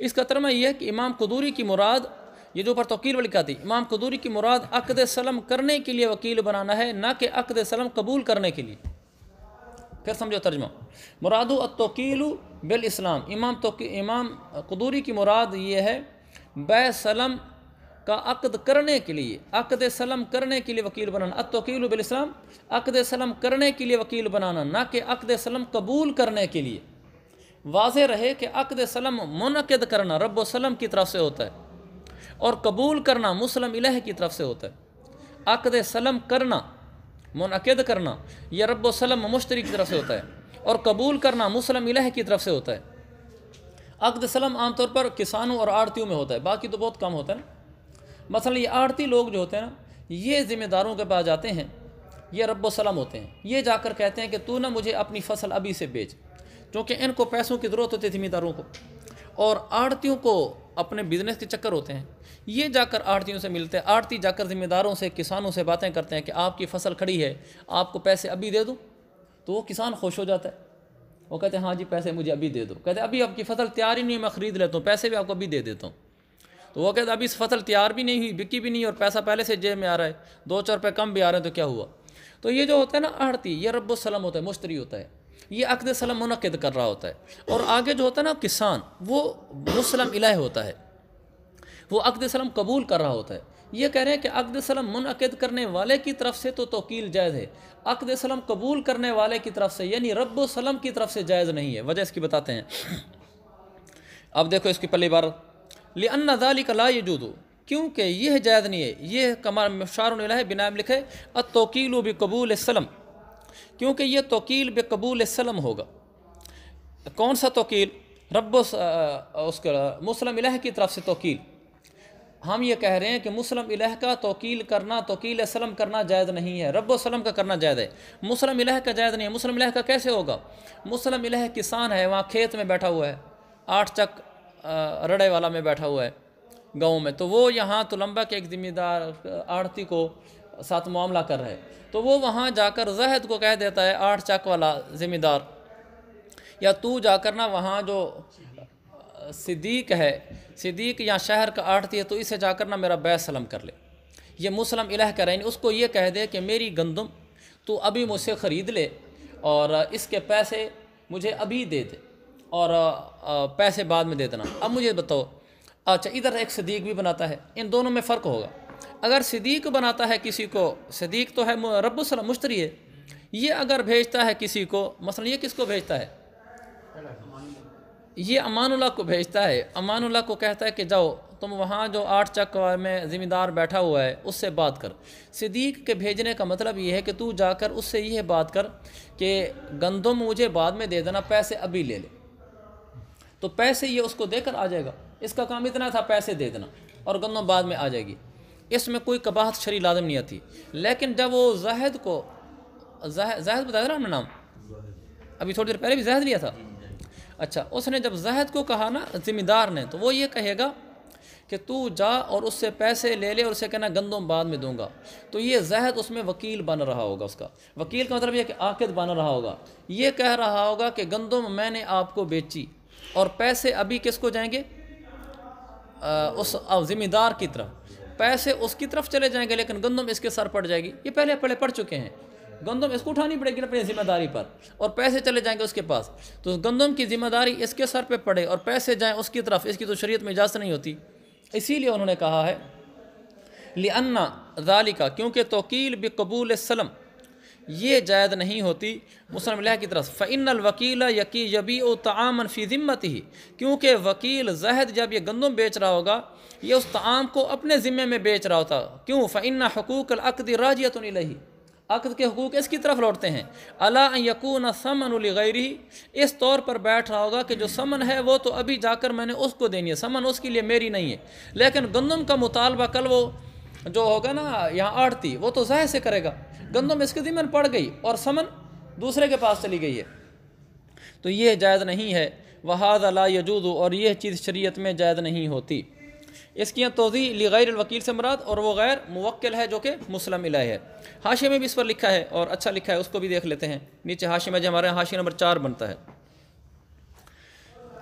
इसका तरमा यह है कि इमाम कदूरी की मुराद ये जो ऊपर तोकील वाली कहती इमाम कदूरी की मुराद अकद सलम करने के लिए वकील बनाना है ना कि अकद सलम कबूल करने के लिए फिर समझो तर्जमा अ तोकील इस्लाम इमाम तो इमाम कदूरी की मुराद ये है बैसलम का अकद करने के लिए अकद सलम करने के लिए वकील बनाना बिल इस्लाम अकद सलम करने के लिए वकील बनाना ना कि अकद सलम कबूल करने के लिए वाज रहे कि अकद सलम मनकद करना रब सलम की तरफ से होता है और कबूल करना मुसलम इलह की तरफ से होता है अकद सलम करना मनकद करना यह रब सलम मुश्तरी की तरफ से होता है और कबूल करना मुसलम इलह की तरफ से होता है अकद सलम आमतौर पर किसानों और आरतियों में होता है बाकी तो बहुत कम होता है ना मसलन ये आड़ती लोग जो होते हैं ना ये ज़िम्मेदारों के पास जाते हैं ये रब्बसलम होते हैं ये जाकर कहते हैं कि तू ना मुझे अपनी फसल अभी से बेच क्योंकि इनको पैसों की ज़रूरत होती है ज़िम्मेदारों को और आड़तियों को अपने बिजनेस के चक्कर होते हैं ये जाकर आड़तियों से मिलते हैं आड़ती जाकर ज़िम्मेदारों से किसानों से बातें करते हैं कि आपकी फसल खड़ी है आपको पैसे अभी दे दूँ तो वो किसान खुश हो जाता है वो कहते हैं हाँ जी पैसे मुझे अभी दे दो कहते हैं अभी आपकी फसल तैयार ही नहीं है मैं ख़रीद लेता हूँ पैसे भी आपको अभी दे देता हूँ तो वो कहते अभी इस फसल तैयार भी नहीं हुई बिकी भी नहीं और पैसा पहले से जेब में आ रहा है दो चार रुपये कम भी आ रहे हैं तो क्या हुआ तो ये जो होता है ना आड़ती ये रब्बुसलम होता है मुश्तरी होता है ये अकद सलम मुनद कर रहा होता है और आगे जो होता है ना किसान वो मुसलम इलाह होता है वो अकद सलम कबूल कर रहा होता है ये कह रहे हैं कि अकद सलम मनद करने वाले की तरफ से तो तोकील जायज़ है अकद सलम कबूल करने वाले की तरफ से यानी रब सलम की तरफ से जायज़ नहीं है वजह इसकी बताते हैं अब देखो इसकी पहली बार अन्ना दाली का ला जूदू क्योंकि यह जायज़ नहीं है यह कमार शार बिनाम लिखे अ तोकील व कबूल सलम क्योंकि यह तोकील ब कबूल सलम होगा कौन सा तोकील रब उसका मुसलम की तरफ से तोकील हम ये कह रहे हैं कि मुस्लिम इलह का तोकील करना तोकील सलम करना जायद नहीं है रब वसलम का करना जायद है मुस्लिम इलह का जायद नहीं है मुस्लिम इलह का कैसे होगा मुस्लिम इलह किसान है वहाँ खेत में बैठा हुआ है आठ चक रड़े वाला में बैठा हुआ है गाँव में तो वो यहाँ लंबा के एक ज़िम्मेदार आड़ती को साथ मामला कर रहे हैं तो वो वहाँ जाकर जहद को कह देता है आठ चक वाला ज़िम्मेदार या तू जाकर ना वहाँ जो सिद्दीक है सिद्दीक या शहर का आठती है तो इसे जाकर ना मेरा बै सलम कर ले ये मुसलम इलह कर यानी उसको ये कह दे कि मेरी गंदम तो अभी मुझसे ख़रीद ले और इसके पैसे मुझे अभी दे दे और पैसे बाद में दे देना अब मुझे बताओ अच्छा इधर एक सदीक भी बनाता है इन दोनों में फ़र्क होगा अगर सदीक बनाता है किसी को सदीक तो है रबुसल मुश्तरी है ये अगर भेजता है किसी को मसलन ये किसको भेजता है ये अमानुल्ला को भेजता है अमानुल्ला को कहता है कि जाओ तुम वहाँ जो आठ चक में ज़िम्मेदार बैठा हुआ है उससे बात कर सिद्दीक के भेजने का मतलब ये है कि तू जाकर उससे यह बात कर कि गंदम मुझे बाद में दे देना पैसे अभी ले ले तो पैसे ये उसको देकर आ जाएगा इसका काम इतना था पैसे दे देना और गंदम बाद में आ जाएगी इसमें कोई कबाहत शरी लाजम नहीं आती लेकिन जब वो जाहिद को जाहिद बताया ना अपना नाम अभी थोड़ी देर पहले भी जाहिद लिया था अच्छा उसने जब जहद को कहा ना ज़िम्मेदार ने तो वो ये कहेगा कि तू जा और उससे पैसे ले ले और उसे कहना गंदम बाद में दूंगा तो ये जहद उसमें वकील बन रहा होगा उसका वकील का मतलब यह कि आकद बन रहा होगा ये कह रहा होगा कि गंदम मैंने आपको बेची और पैसे अभी किसको जाएंगे आ, उस ज़िम्मेदार की तरफ पैसे उसकी तरफ चले जाएंगे लेकिन गंदम इसके सर पड़ जाएगी ये पहले पहले पड़ चुके हैं गंदम इसको उठानी पड़ेगी अपनी जिम्मेदारी पर और पैसे चले जाएंगे उसके पास तो गंदम की जिम्मेदारी इसके सर पे पड़े और पैसे जाएं उसकी तरफ इसकी तो शरीयत में इजाज़त नहीं होती इसीलिए उन्होंने कहा है लिअन्ना जालिका क्योंकि तोकील बेकबूल सलम ये जायद नहीं होती मुसलम की तरफ फ़ैन यकी यबी तमन फ़ी ज़िम्मत ही क्योंकि वकील जहद जब यह गंदम बेच रहा होगा ये उस तमाम को अपने ज़िम्मे में बेच रहा होता क्यों फ़ैन हकूक अकदी राजियत ही अक़द के हकूक़ इसकी तरफ लौटते हैं अला यकून समन गैरी इस तौर पर बैठ रहा होगा कि जो समन है वो तो अभी जाकर मैंने उसको देनी है समन उसके लिए मेरी नहीं है लेकिन गंदम का मुतालबा कल वो जो होगा ना यहाँ आड़ती वो तो ज़ाहिर से करेगा गंदम इसके दिमन पड़ गई और समन दूसरे के पास चली गई है तो ये जायद नहीं है वहाद अला यजूद और यह चीज़ शरीयत में जायद नहीं होती इसकी तोज़ी लग़ैर वकील से मराद और वो गैर मुवक्ल है जो कि मुस्लिम इलाह है हाशे में भी इस पर लिखा है और अच्छा लिखा है उसको भी देख लेते हैं नीचे हाशे में जो हमारे यहाँ हाशे नंबर चार बनता है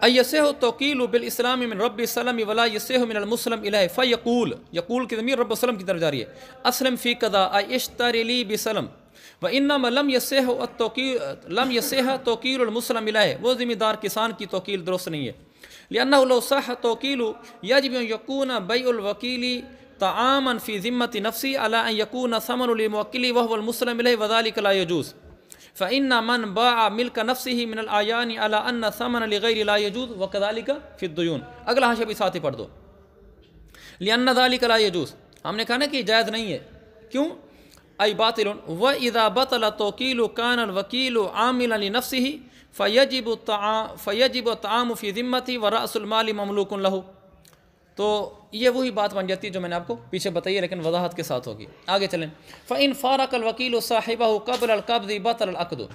अयसे हो तोकील बिलस्लाम रबीसलम वला यसे मिनमसलम इलाह फ़यकूल यकूल की ज़मीर रबलम की तरफ जा रही है असलम फ़ी कदा अशतरली बिसलम व इन्नम लम यसे लम यसे तोकीलमसलम इलाह वो ज़िम्मेदार किसान की तोकील दुरुस्त नहीं है लियानासा यजब यकून बईलवकीली तआमन फ़ी ज़िम्मत नफ़सी अला यकून समनमवक्ली वहमसलम वज़ालिकलायजूस फ़िन मन बा मिल्क नफ़सी ही मिनल आयानी अला समन लगैरलायजूस व कदालिक फ़िदयून अगला हाशा भी साथ ही पढ़ दो लियानादालिकलायजूस हमने कहा ना कि जायज़ नहीं है क्यों अई बातिल व इज़ा बतल तोकील कान वकील आमिल नफसी फ़ैजब फ़ैजब ताम फ़ी ज़िम्मती व रसलमाल ममलूक लहू तो ये वही बात बन जाती है जो मैंने आपको पीछे बताई है लेकिन वजाहत के साथ होगी आगे चलें फ़ैन फ़ारक वकील साहिबा कबल कब्ज़ बतल अकद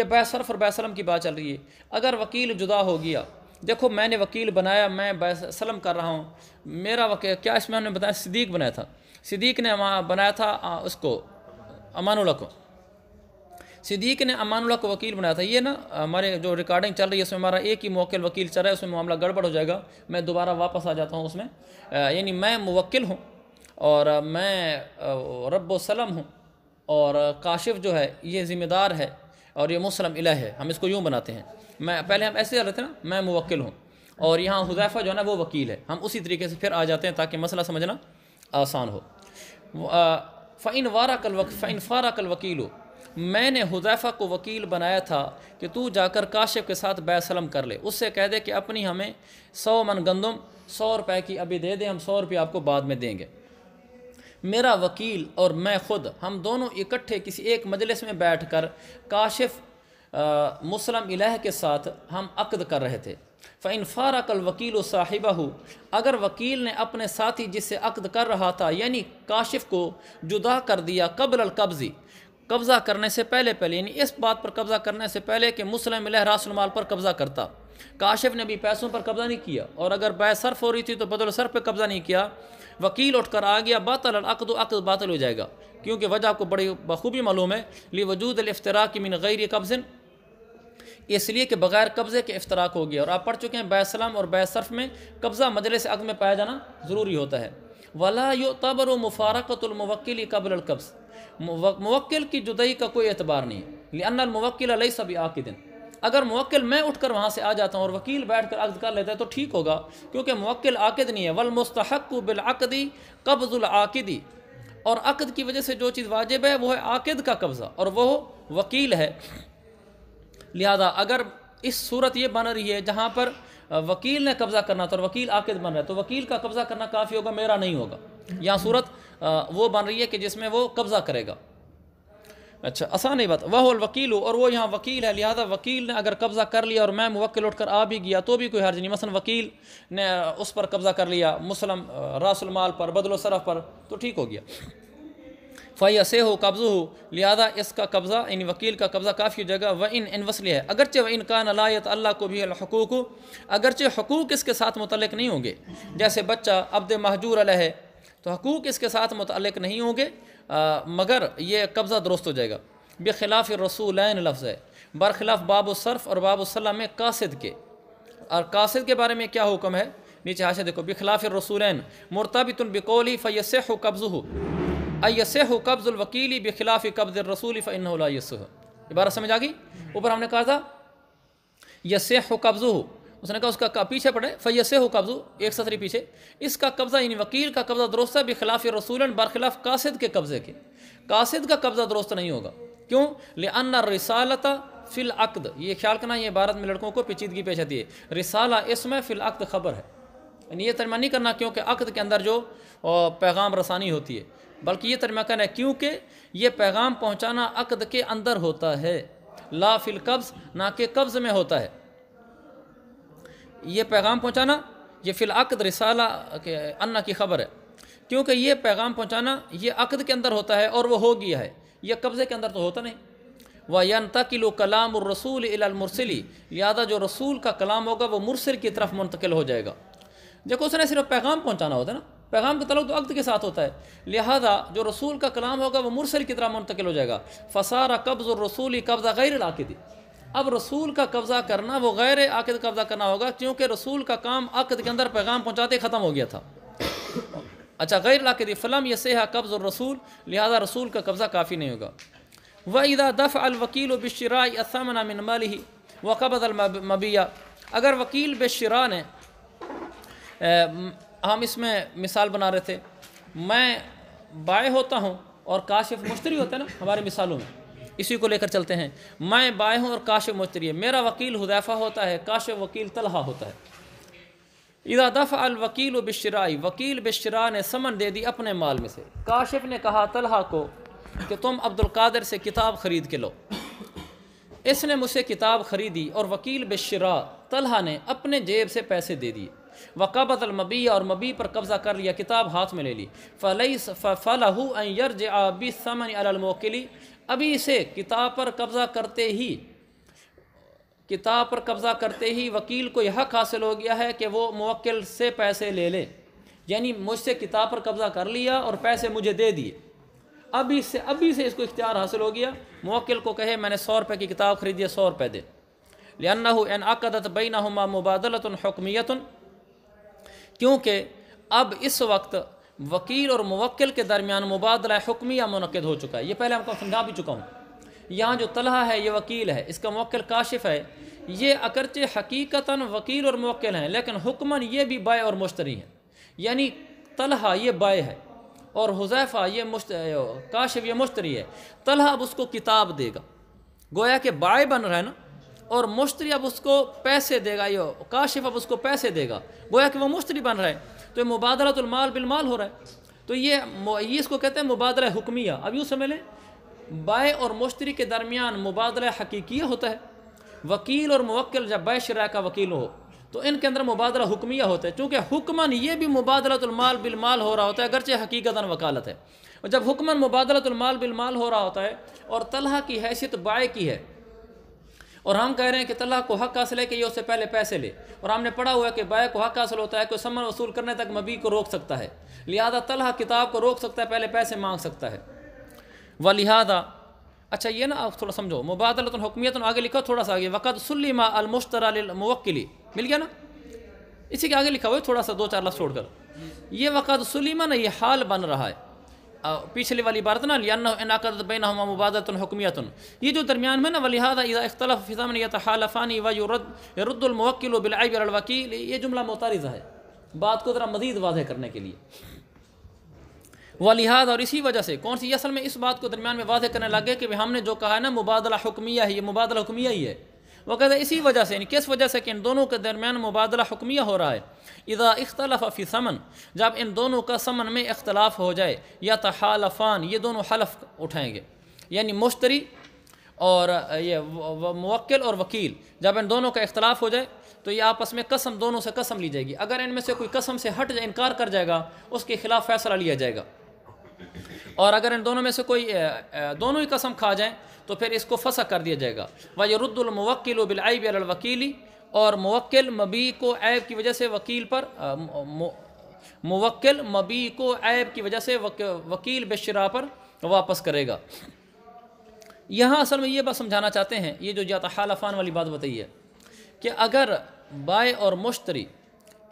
ये बैसरफ और बैसलम की बात चल रही है अगर वकील जुदा हो गया देखो मैंने वकील बनाया मैं बैसलम कर रहा हूँ मेरा वकील क्या इसमें उन्होंने बताया सदीक बनाया था सिद्दीक ने बनाया था उसको अमानुल्ला को सिद्दीक ने अमानुल्ला को वकील बनाया था ये ना हमारे जो रिकॉर्डिंग चल रही है उसमें हमारा एक ही मौकल वकील चल रहा है उसमें मामला गड़बड़ हो जाएगा मैं दोबारा वापस आ जाता हूँ उसमें यानी मैं मुवक्ल हूँ और मैं रब हूँ और काशिफ जो है ये ज़िम्मेदार है और ये मुसलम इला है हम इसको यूँ बनाते हैं मैं पहले हम ऐसे कर रहे थे ना मैं मुवक्ल हूँ और यहाँ हुजैफा जो है ना वो वकील है हम उसी तरीके से फिर आ जाते हैं ताकि मसला समझना आसान हो फ़ैन वारा कल फ़ैन फारा कल वकील हो मैंने हुजैफा को वकील बनाया था कि तू जाकर काशिफ के साथ बैसलम कर ले उससे कह दे कि अपनी हमें सौ मन गंदम सौ रुपए की अभी दे दे हम सौ रुपये आपको बाद में देंगे मेरा वकील और मैं ख़ुद हम दोनों इकट्ठे किसी एक मजलिस में बैठ कर काशिफ मुस्लिम इलाह के साथ हम अकद कर रहे थे फ़ैन फ़ारक वकील साहिबा हो अगर वकील ने अपने साथी जिससे अकद कर रहा था यानी काशिफ को जुदा कर दिया कबल कब्ज़ी कब्ज़ा करने से पहले पहले यानी इस बात पर कब्ज़ा करने से पहले कि मुस्लिम लहरासमाल पर कब्ज़ा करता काशिफ ने भी पैसों पर कब्ज़ा नहीं किया और अगर बैसरफ़ सर्फ हो रही थी तो बदल सर पर कब्ज़ा नहीं किया वकील उठकर आ गया बातल अकद अकद बातल हो जाएगा क्योंकि वजह को बड़ी बखूबी मालूम है ली वजूद अफ्तरा की मिन गैर कब्ज़न इसलिए कि बगैर कब्ज़े के अफ्तराक हो गया और आप पढ़ चुके हैं बैसलम और बैसरफ में कब्ज़ा मजलिस अग में पाया जाना ज़रूरी होता है वला यो तबर व मुफारकतुलमवक्ल कब्ज मवक्ल की जुदई का कोई एतबार नहीं है अनमवक्ल अलई सभी दिन अगर मवक्ल मैं उठ कर वहाँ से आ जाता हूँ और वकील बैठ कर अर्ज कर लेता है तो ठीक होगा क्योंकि मवक्ल आकद नहीं है वल मुस्तहक बिलअदी कब्ज़ुलआकदी और अकद की वजह से जो चीज़ वाजिब है वह है आकद का कब्ज़ा और वह वकील है लिहाजा अगर इस सूरत ये बन रही है जहाँ पर वकील ने कब्ज़ा करना था और वकील आकिद बन रहा है तो वकील का कब्ज़ा करना काफ़ी होगा मेरा नहीं होगा यहाँ सूरत वो बन रही है कि जिसमें वो कब्ज़ा करेगा अच्छा आसान ही बात वह वकील हो और वो यहाँ वकील है लिहाजा वकील ने अगर कब्ज़ा कर लिया और मैं मुवक्किल उठकर कर आ भी गया तो भी कोई हर्ज नहीं मसलन वकील ने उस पर कब्ज़ा कर लिया मुसलम रासलमाल पर बदलो सरफ पर तो ठीक हो गया फ़ाई असे हो कब्ज़ हो लिहाजा इसका कब्ज़ा इन वकील का कब्ज़ा काफ़ी जगह व इन इन वसली है अगरचे व इन कान अलायत अल्लाह को भी हकूक हो अगरचे हकूक इसके साथ मुतलक नहीं होंगे जैसे बच्चा अब्द महजूर अल है तो हकूक इसके साथ मुतलक नहीं होंगे मगर ये कब्ज़ा दुरुस्त हो जाएगा बेखिलाफ रसूल लफ्ज़ है बरखिलाफ़ बाबुसरफ़ और बाबुसल्ला में कासद के और कासद के बारे में क्या हुक्म है नीचे हाशा देखो बिखिलाफ़ रसूल मुरतबितुल बिकौली फ़ैस कब्ज़ हो अयसह कब्ज़ुलवकीली बखिलाफ़ कब्ज़ रसूल फ़िन यसह इबारत समझ आ गई ऊपर हमने कहा था यसह कब्ज़ उसने कहा उसका पीछे पड़े फैसे हो कब्ज़ू एक सतरी पीछे इसका कब्ज़ा यानी वकील का कब्ज़ा दुरुस्त है बिखिलाफ रसूल बरखिलाफ कासिद के कब्ज़े के कासिद का कब्ज़ा दुरुस्त नहीं होगा क्यों अन्ना रिसालता फ़िल अक्द ये ख्याल करना ये भारत में लड़कों को पेचीदगी पेश आती है रिसाला इसमें फ़िल अक्द खबर है ये तर्जमा नहीं करना क्योंकि अक्द के अंदर जो पैगाम रसानी होती है बल्कि ये कहना है क्योंकि ये पैगाम पहुँचाना अक़द के अंदर होता है ला फिल कब्ज़ ना के कब्ज़ में होता है ये पैगाम पहुँचाना ये फिल अक़द रिसाला के अन्ना की खबर है क्योंकि ये पैगाम पहुँचाना ये अक़द के अंदर होता है और वह हो गया है यह कब्ज़े के अंदर तो होता नहीं व तकिलो कलाम रसूल अलमरसली लिहाजा जो रसूल का कलाम होगा वो मुरसिल की तरफ मुंतकिल हो जाएगा देखो उसने सिर्फ पैगाम पहुँचाना होता है ना पैगाम का तो तलक तो अक्त के साथ होता है लिहाजा जो रसूल का कलाम होगा वो मुरसल की तरह मुंतकिल हो जाएगा फसारा कब्ज़ और ही कब्ज़ा गैर आकदी अब रसूल का कब्ज़ा करना वो गैर आकद कब्ज़ा करना होगा क्योंकि रसूल का काम अक्त के अंदर पैगाम पहुँचाते ख़त्म हो गया था अच्छा गैर आकदी फ़लम सेहा कब्ज़ और रसूल लिहाजा रसूल का कब्ज़ा काफ़ी नहीं होगा व इदा दफ़ अलवकील बशरा असमना मिन मल ही व कबज़ अलमबिया अगर वकील बशरा ने हम इसमें मिसाल बना रहे थे मैं बाय होता हूँ और काशिफ मुश्तरी होता है ना हमारे मिसालों में इसी को लेकर चलते हैं मैं बाय हूँ और काशिफ मुश्तरी है मेरा वकील हुदैफा होता है काशिफ वकील तलहा होता है इधा दफ़ अलवकील बिशराई वकील बिशरा ने समन दे दी अपने माल में से काशिफ ने कहा तलहा को कि तुम अब्दुल से किताब ख़रीद के लो इसने मुझसे किताब ख़रीदी और वकील बिशरा तलहा ने अपने जेब से पैसे दे दिए वक़ाबत अलमबी और मबी पर कब्ज़ा कर लिया किताब हाथ में ले ली फ़लई फ़लहू यरज आबी समन अलमोकली अभी इसे किताब पर कब्ज़ा करते ही किताब पर कब्ज़ा करते ही वकील को यह हक हासिल हो गया है कि वो मक्ल से पैसे ले ले यानी मुझसे किताब पर कब्ज़ा कर लिया और पैसे मुझे दे दिए अभी से अभी से इसको इख्तियार हासिल हो गया मक्ल को कहे मैंने सौ रुपये की किताब खरीदी है सौ रुपये दे लियाना एन अकदत बई ना हम मुबादलत हकमियतन क्योंकि अब इस वक्त वकील और मुवक्ल के दरमियान मुबादला या मनद हो चुका है ये पहले आपको समझा भी चुका हूँ यहाँ जो तलह है ये वकील है इसका मक्ल काशिफ है ये अगरचे हकीकता वकील और मक्ल हैं लेकिन हुक्मन ये भी बाय और मुश्तरी हैं यानी तलह ये बाय है और हुजैफ़ा ये मुश्त काशिफ ये मुश्तरी है तलह अब उसको किताब देगा गोया के बाय बन रहा है ना और मुश्तरी अब उसको पैसे देगा यो काशिफ अब उसको पैसे देगा गोया कि वह मुश्तरी बन रहा है तो ये मुबादलतमाल बिलमाल हो रहा है तो ये ये इसको कहते हैं मुबादला हुक्मिया अब यूँ समझ लें बाय और मुश्तरी के दरमियान मुबादला हकीकिया होता है वकील और मवक्ल जब बाय शराय का वकील हो तो इनके अंदर मुबादला हुक्मिया होता है चूँकि हुक्मन ये भी मुबादलतमाल बिलमाल हो रहा होता है अगरचे हकीकता वकालत है और जब हुक्मन मुबादलतमाल बिलमाल हो रहा होता है और तलहा की हैसियत बाय की है और हम कह रहे हैं कि तलाक को हक हासिल है कि ये उससे पहले पैसे ले और हमने पढ़ा हुआ है कि बाय को हक हासिल होता है कि समन वसूल करने तक मबी को रोक सकता है लिहाजा तलह किताब को रोक सकता है पहले पैसे मांग सकता है व लिहाजा अच्छा ये ना आप थोड़ा समझो मुबादलतुलहकमियत आगे लिखो थोड़ा सा आगे वक़द सुल्लिमा अलमुश्तरालमुवक्ली मिल गया ना इसी के आगे लिखा हुआ है थोड़ा सा दो चार लाख छोड़कर ये वक़ात सुलीमा ना ये हाल बन रहा है पिछले वाली बारत तो ना लियानाकत बैन हम मुबादत हुकमियत ये जो दरमियान में ना वलिहादा इख्तलफ़ान यतहालफ़ानी वरुद्दुलमवक्ल ये जुमला मोतारज है बात को ज़रा मज़ीद वाजह करने के लिए वलिहाद और इसी वजह से कौन सी असल में इस बात को दरमियान में वाजह करने लगे कि हमने जो कहा है ना मुबादला हुक्मिया है ये मुबादला हुक्मिया ही है हैं इसी वजह से यानी किस वजह से कि इन दोनों के दरमियान मुबादला हुक्मिया हो रहा है इधा इख्तलफ फ़ी समन जब इन दोनों का समन में इख्तलाफ हो जाए या तो हालफान ये दोनों हलफ उठाएंगे यानी मुश्तरी और ये मक्ल और वकील जब इन दोनों का इख्तलाफ हो जाए तो ये आपस में कसम दोनों से कसम ली जाएगी अगर इनमें से कोई कसम से हट जाए इनकार कर जाएगा उसके खिलाफ फैसला लिया जाएगा और अगर इन दोनों में से कोई दोनों ही कसम खा जाएँ तो फिर इसको फंसा कर दिया जाएगा व यरुद्दुलमवक्ल बिलआब अलवकीली और मवक्ल मबी को ऐब की वजह से वकील पर मवक्ल मबी को ऐब की वजह से वकील बशरा पर वापस करेगा यहाँ असल में ये बात समझाना चाहते हैं ये जो जाता हालफान वाली बात बताई है कि अगर बाय और मुश्तरी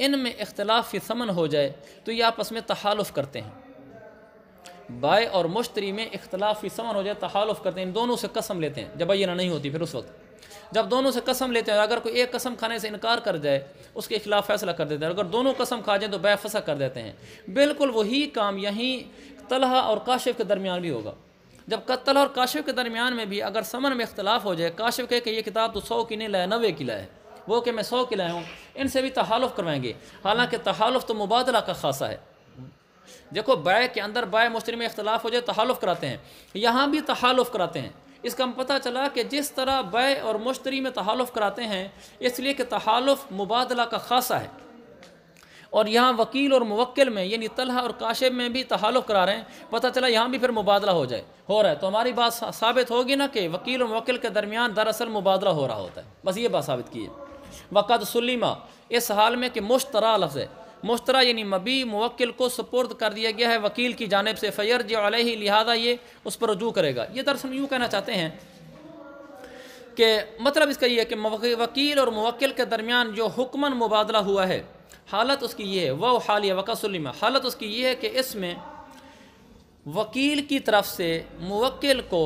इन में इख्तलाफ समन हो जाए तो ये आपस में तहालफ करते हैं बाय और मुश्तरी में इख्तलाफी समन हो जाए तहालफ करते हैं इन दोनों से कसम लेते हैं जब ना नहीं होती फिर उस वक्त जब दोनों से कसम लेते हैं अगर कोई एक कसम खाने से इनकार कर जाए उसके खिलाफ फैसला कर देते हैं अगर दोनों कसम खा जाए तो बेफसा कर देते हैं बिल्कुल वही काम यहीं तलह और काशिफ के दरमियान भी होगा जब कत्ल और काशिफ के दरमियान में भी अगर समन में इख्तलाफ हो जाए काशिफ कहे कि ये किताब तो सौ की नहीं लाए नबे की लाए वो कि मैं सौ की लाया हूँ इनसे भी तहालफ करवाएंगे हालांकि तहालफ तो मुबादला का खासा है देखो बै के अंदर बाय मुश्तरी में इख्तलाफ हो जाए तहालुफ़ कराते हैं यहाँ भी तहालुफ़ कराते हैं इसका हम पता चला कि जिस तरह बाय और मुश्तरी में तहालुफ़ कराते हैं इसलिए कि तहालुफ़ मुबादला का खासा है और यहाँ वकील और मुवक्ल में यानी तलहा और काशिब में भी तहालुफ़ करा रहे हैं पता चला यहाँ भी फिर मुबादला हो जाए हो रहा है तो हमारी बात साबित होगी ना कि वकील और मुवक्ल के दरमियान दरअसल मुबादला हो रहा होता है बस ये बात साबित की है वक़द सलीमा इस हाल में कि मुश्तरा लफ्ज़ है मुश्तरा यानी मबी मुवक्किल को सपोर्ट कर दिया गया है वकील की जानब से फ़ैर ही लिहाजा ये उस पर रजू करेगा ये दरअसल यूँ कहना चाहते हैं कि मतलब इसका यह है कि वकील और मवक्ल के दरमियान जो हुक्मन मुबादला हुआ है हालत उसकी ये है वह हालिया वकासलमा हालत उसकी ये है कि इसमें वकील की तरफ से मवक्ल को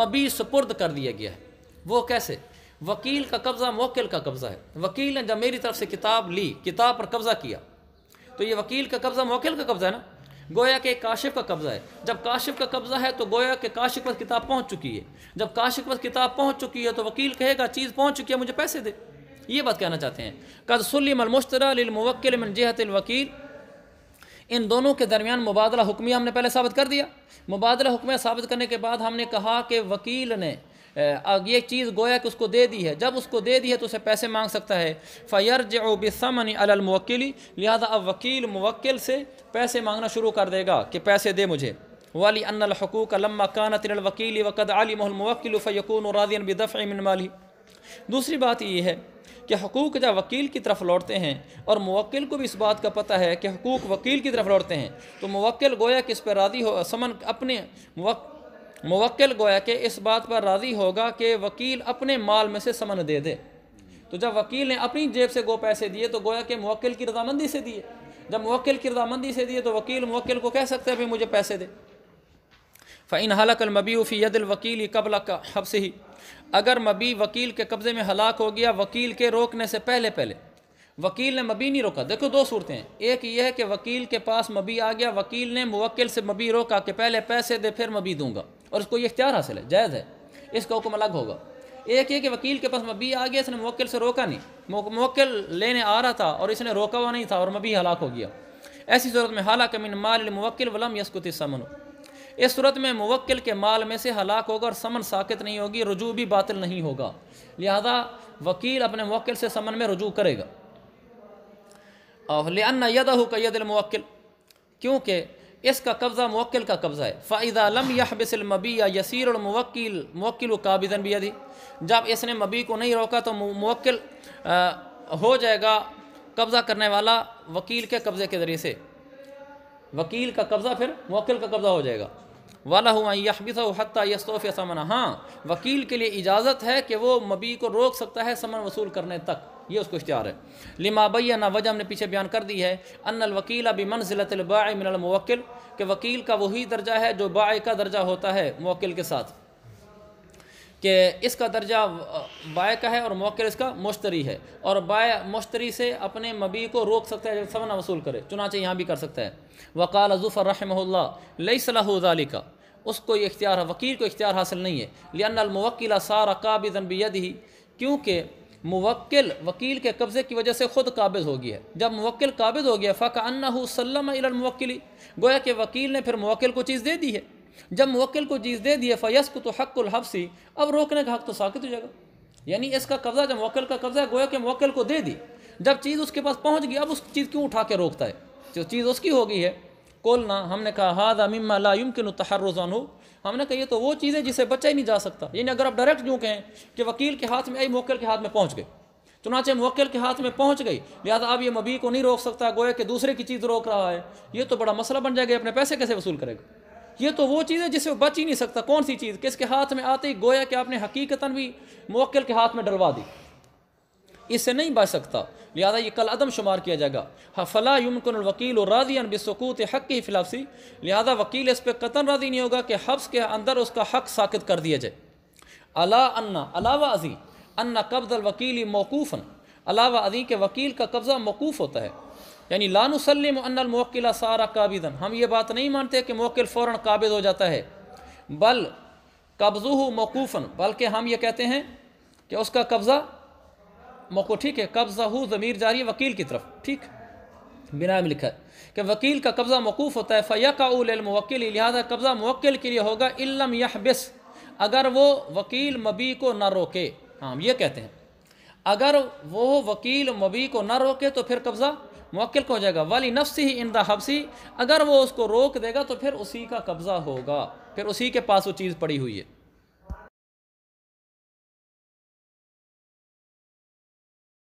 मबी सुपुर्द कर दिया गया है वो कैसे वकील का कब्ज़ा मवक्ल का कब्ज़ा है वकील ने जब मेरी तरफ से किताब ली किताब पर कब्ज़ा किया तो ये वकील का कब्ज़ा मौकिल का कब्ज़ा है ना गोया के काशिफ का कब्ज़ा है जब काशिफ का कब्ज़ा है तो गोया के काशिफ पर किताब पहुंच चुकी है जब काशिफ पर किताब पहुंच चुकी है तो वकील कहेगा चीज़ पहुंच चुकी है मुझे पैसे दे ये बात कहना चाहते हैं कदसलमशतरामवक्ल मनजहतवकील इन दोनों के दरमियान मुबादला हुक्मिया हमने पहले साबित कर दिया मुबादला हुक्मिया साबित करने के बाद हमने कहा कि वकील ने ये चीज़ गोया कि उसको दे दी है जब उसको दे दी है तो उसे पैसे मांग सकता है जो जमन अलमवक्ली लिहाजा अब वकील मुवक्ल से पैसे मांगना शुरू कर देगा कि पैसे दे मुझे वाली अनहकूक लम्मा कानत वकील वक़द आलिमवक्ल फ़यकून राजियन बदफ़ मिन माली दूसरी बात यह है कि हकूक़ जब वकील की तरफ लौटते हैं और मुवक्ल को भी इस बात का पता है कि हकूक़ वकील की तरफ लौटते हैं तो मुवक्ल गोया कि इस पर राज़ी हो समन अपने मुवक्ल गोया कि इस बात पर राज़ी होगा कि वकील अपने माल में से समन दे दे तो जब वकील ने अपनी जेब से गो पैसे दिए तो गोया कि मुवक्ल की रजामंदी से दिए जब मुवक्ल की रजामंदी से दिए तो वकील मुवक्ल को कह सकते हैं भाई मुझे पैसे दे फ़ैन हलकल मबी उफ़ी यदिल वकील कबल का हब से ही अगर मबी वकील के कब्ज़े में हलाक हो गया वकील के रोकने से पहले पहले वकील ने मबी नहीं रोका देखो दो सूरतें हैं एक ये है कि वकील के पास मबी आ गया वकील ने मुवक्ल से मबी रोका कि पहले पैसे दे फिर मबी दूंगा और उसको ये इख्तियार हासिल है जायज़ है इसका हुक्म अलग होगा एक ये कि वकील के पास मबी आ गया इसने मुवक्ल से रोका नहीं मुवक्ल लेने आ रहा था और इसने रोका हुआ नहीं था और मबी हलाक हो गया ऐसी सूरत में हालांकि कमिन माल मुवक्ल वलम यसकुत समन इस सूरत में मुवक्ल के माल में से हलाक होगा और समन साकित नहीं होगी रजू भी बातिल नहीं होगा लिहाजा वकील अपने मुवक्ल से समन में रजू करेगा और यद हो का मवक्ल क्योंकि इसका कब्ज़ा मवक्ल का कब्ज़ा है फ़ाइदा लम यह बिसलमबी या यसर और मवक्ल मवक्ल काबिजन भी यदि जब इसने मबी को नहीं रोका तो मवक्ल हो जाएगा कब्ज़ा करने वाला वकील के कब्ज़े के ज़रिए से वकील का कब्ज़ा फिर मवक्ल का कब्ज़ा हो जाएगा वाला हुआ यहबिस हती यस्तोफ़ समन हाँ वकील के लिए इजाज़त है कि वो मबी को रोक सकता है समन वसूल करने तक ये उसको इश्तिहार है लिमाबैया ना वजह हमने पीछे बयान कर दी है अनल वकील अभी मनजिलतबाई मिनमवक्ल के वकील का वही दर्जा है जो बाय का दर्जा होता है मौकिल के साथ कि इसका दर्जा बाय का है और मौकिल इसका मुश्तरी है और बाय मुश्तरी से अपने मबी को रोक सकता है जब वसूल करे चुनाचे यहाँ भी कर सकता है वकाल जुफ़र रहमल्ला लई सलाहली का उसको ये इख्तियार वकील को इख्तियार हासिल नहीं है लियानमवक्ला सारा काबिदन बेद ही क्योंकि मुवक्किल वकील के कब्ज़े की वजह से ख़ुद काबिज़ हो गई है जब मुवक्किल काबिज़ हो गया फ़क अन्नासलम मुवक्किली गोया कि वकील ने फिर मुवक्किल को चीज़ दे दी है जब मुवक्किल को चीज़ दे दी है फ़यस तो तो हफ्सी अब रोकने का हक़ तो साकित हो जाएगा यानी इसका कब्ज़ा जब मुवक्किल का कब्ज़ा है गोया कि मुवक्किल को दे दी जब चीज़ उसके पास पहुँच गई अब उस चीज़ क्यों उठा के रोकता है जो चीज़ उसकी हो गई है कोलना हमने कहा हाद अमिम लायुम के तहरुजान हो हमने कहा ये तो वो चीज़ है जिसे बचा ही नहीं जा सकता यानी अगर आप डायरेक्ट यूँ कहें कि वकील के हाथ में आई मोकल के हाथ में पहुँच गए चुनाचे मोकिल के हाथ में पहुँच गई लिहाजा अब ये मबी को नहीं रोक सकता गोया कि दूसरे की चीज़ रोक रहा है ये तो बड़ा मसला बन जाएगा अपने पैसे कैसे वसूल करेगा ये तो वो चीज़ है जिसे वो बच ही नहीं सकता कौन सी चीज़ किसके हाथ में आते ही गोया कि आपने हकीकता भी मोकिल के हाथ में डलवा दी इससे नहीं बच सकता लिहाजा ये कल अदम शुमार किया जाएगा हफला युमकन वकील और राजी बिसकूत हक़ की फिलाफसी लिहाजा वकील इस पर कतन राजी नहीं होगा कि हफ्स के अंदर उसका हक साकित कर दिया जाए अला अन्ना अलावा अजी अन्ना कब्ज़ वकील मौकूफ़न अलावा अजी के वकील का कब्ज़ा मौकूफ़ होता है यानी लानुसलम अनमोकिला सारा काबिदन हम ये बात नहीं मानते कि मोकिल फ़ौर काबिद हो जाता है बल कब्ज़ू मौकूफ़न बल्कि हम ये कहते हैं कि उसका कब्ज़ा मौको ठीक है कब्ज़ा हो ज़मीर जारी वकील की तरफ ठीक बिना में लिखा है कि वकील का कब्ज़ा मौकूफ़ होता है फ़ैक़ाउलमवक्ल लिहाजा कब्ज़ा मवक्ल के लिए होगा इलम यह बिस अगर वो वकील मबी को ना रोके हाँ हम ये कहते हैं अगर वो वकील मबी को ना रोके तो फिर कब्ज़ा मवक्ल को हो जाएगा वाली नफ्स ही इंदा हफसी अगर वो उसको रोक देगा तो फिर उसी का कब्ज़ा होगा फिर उसी के पास वो चीज़ पड़ी हुई है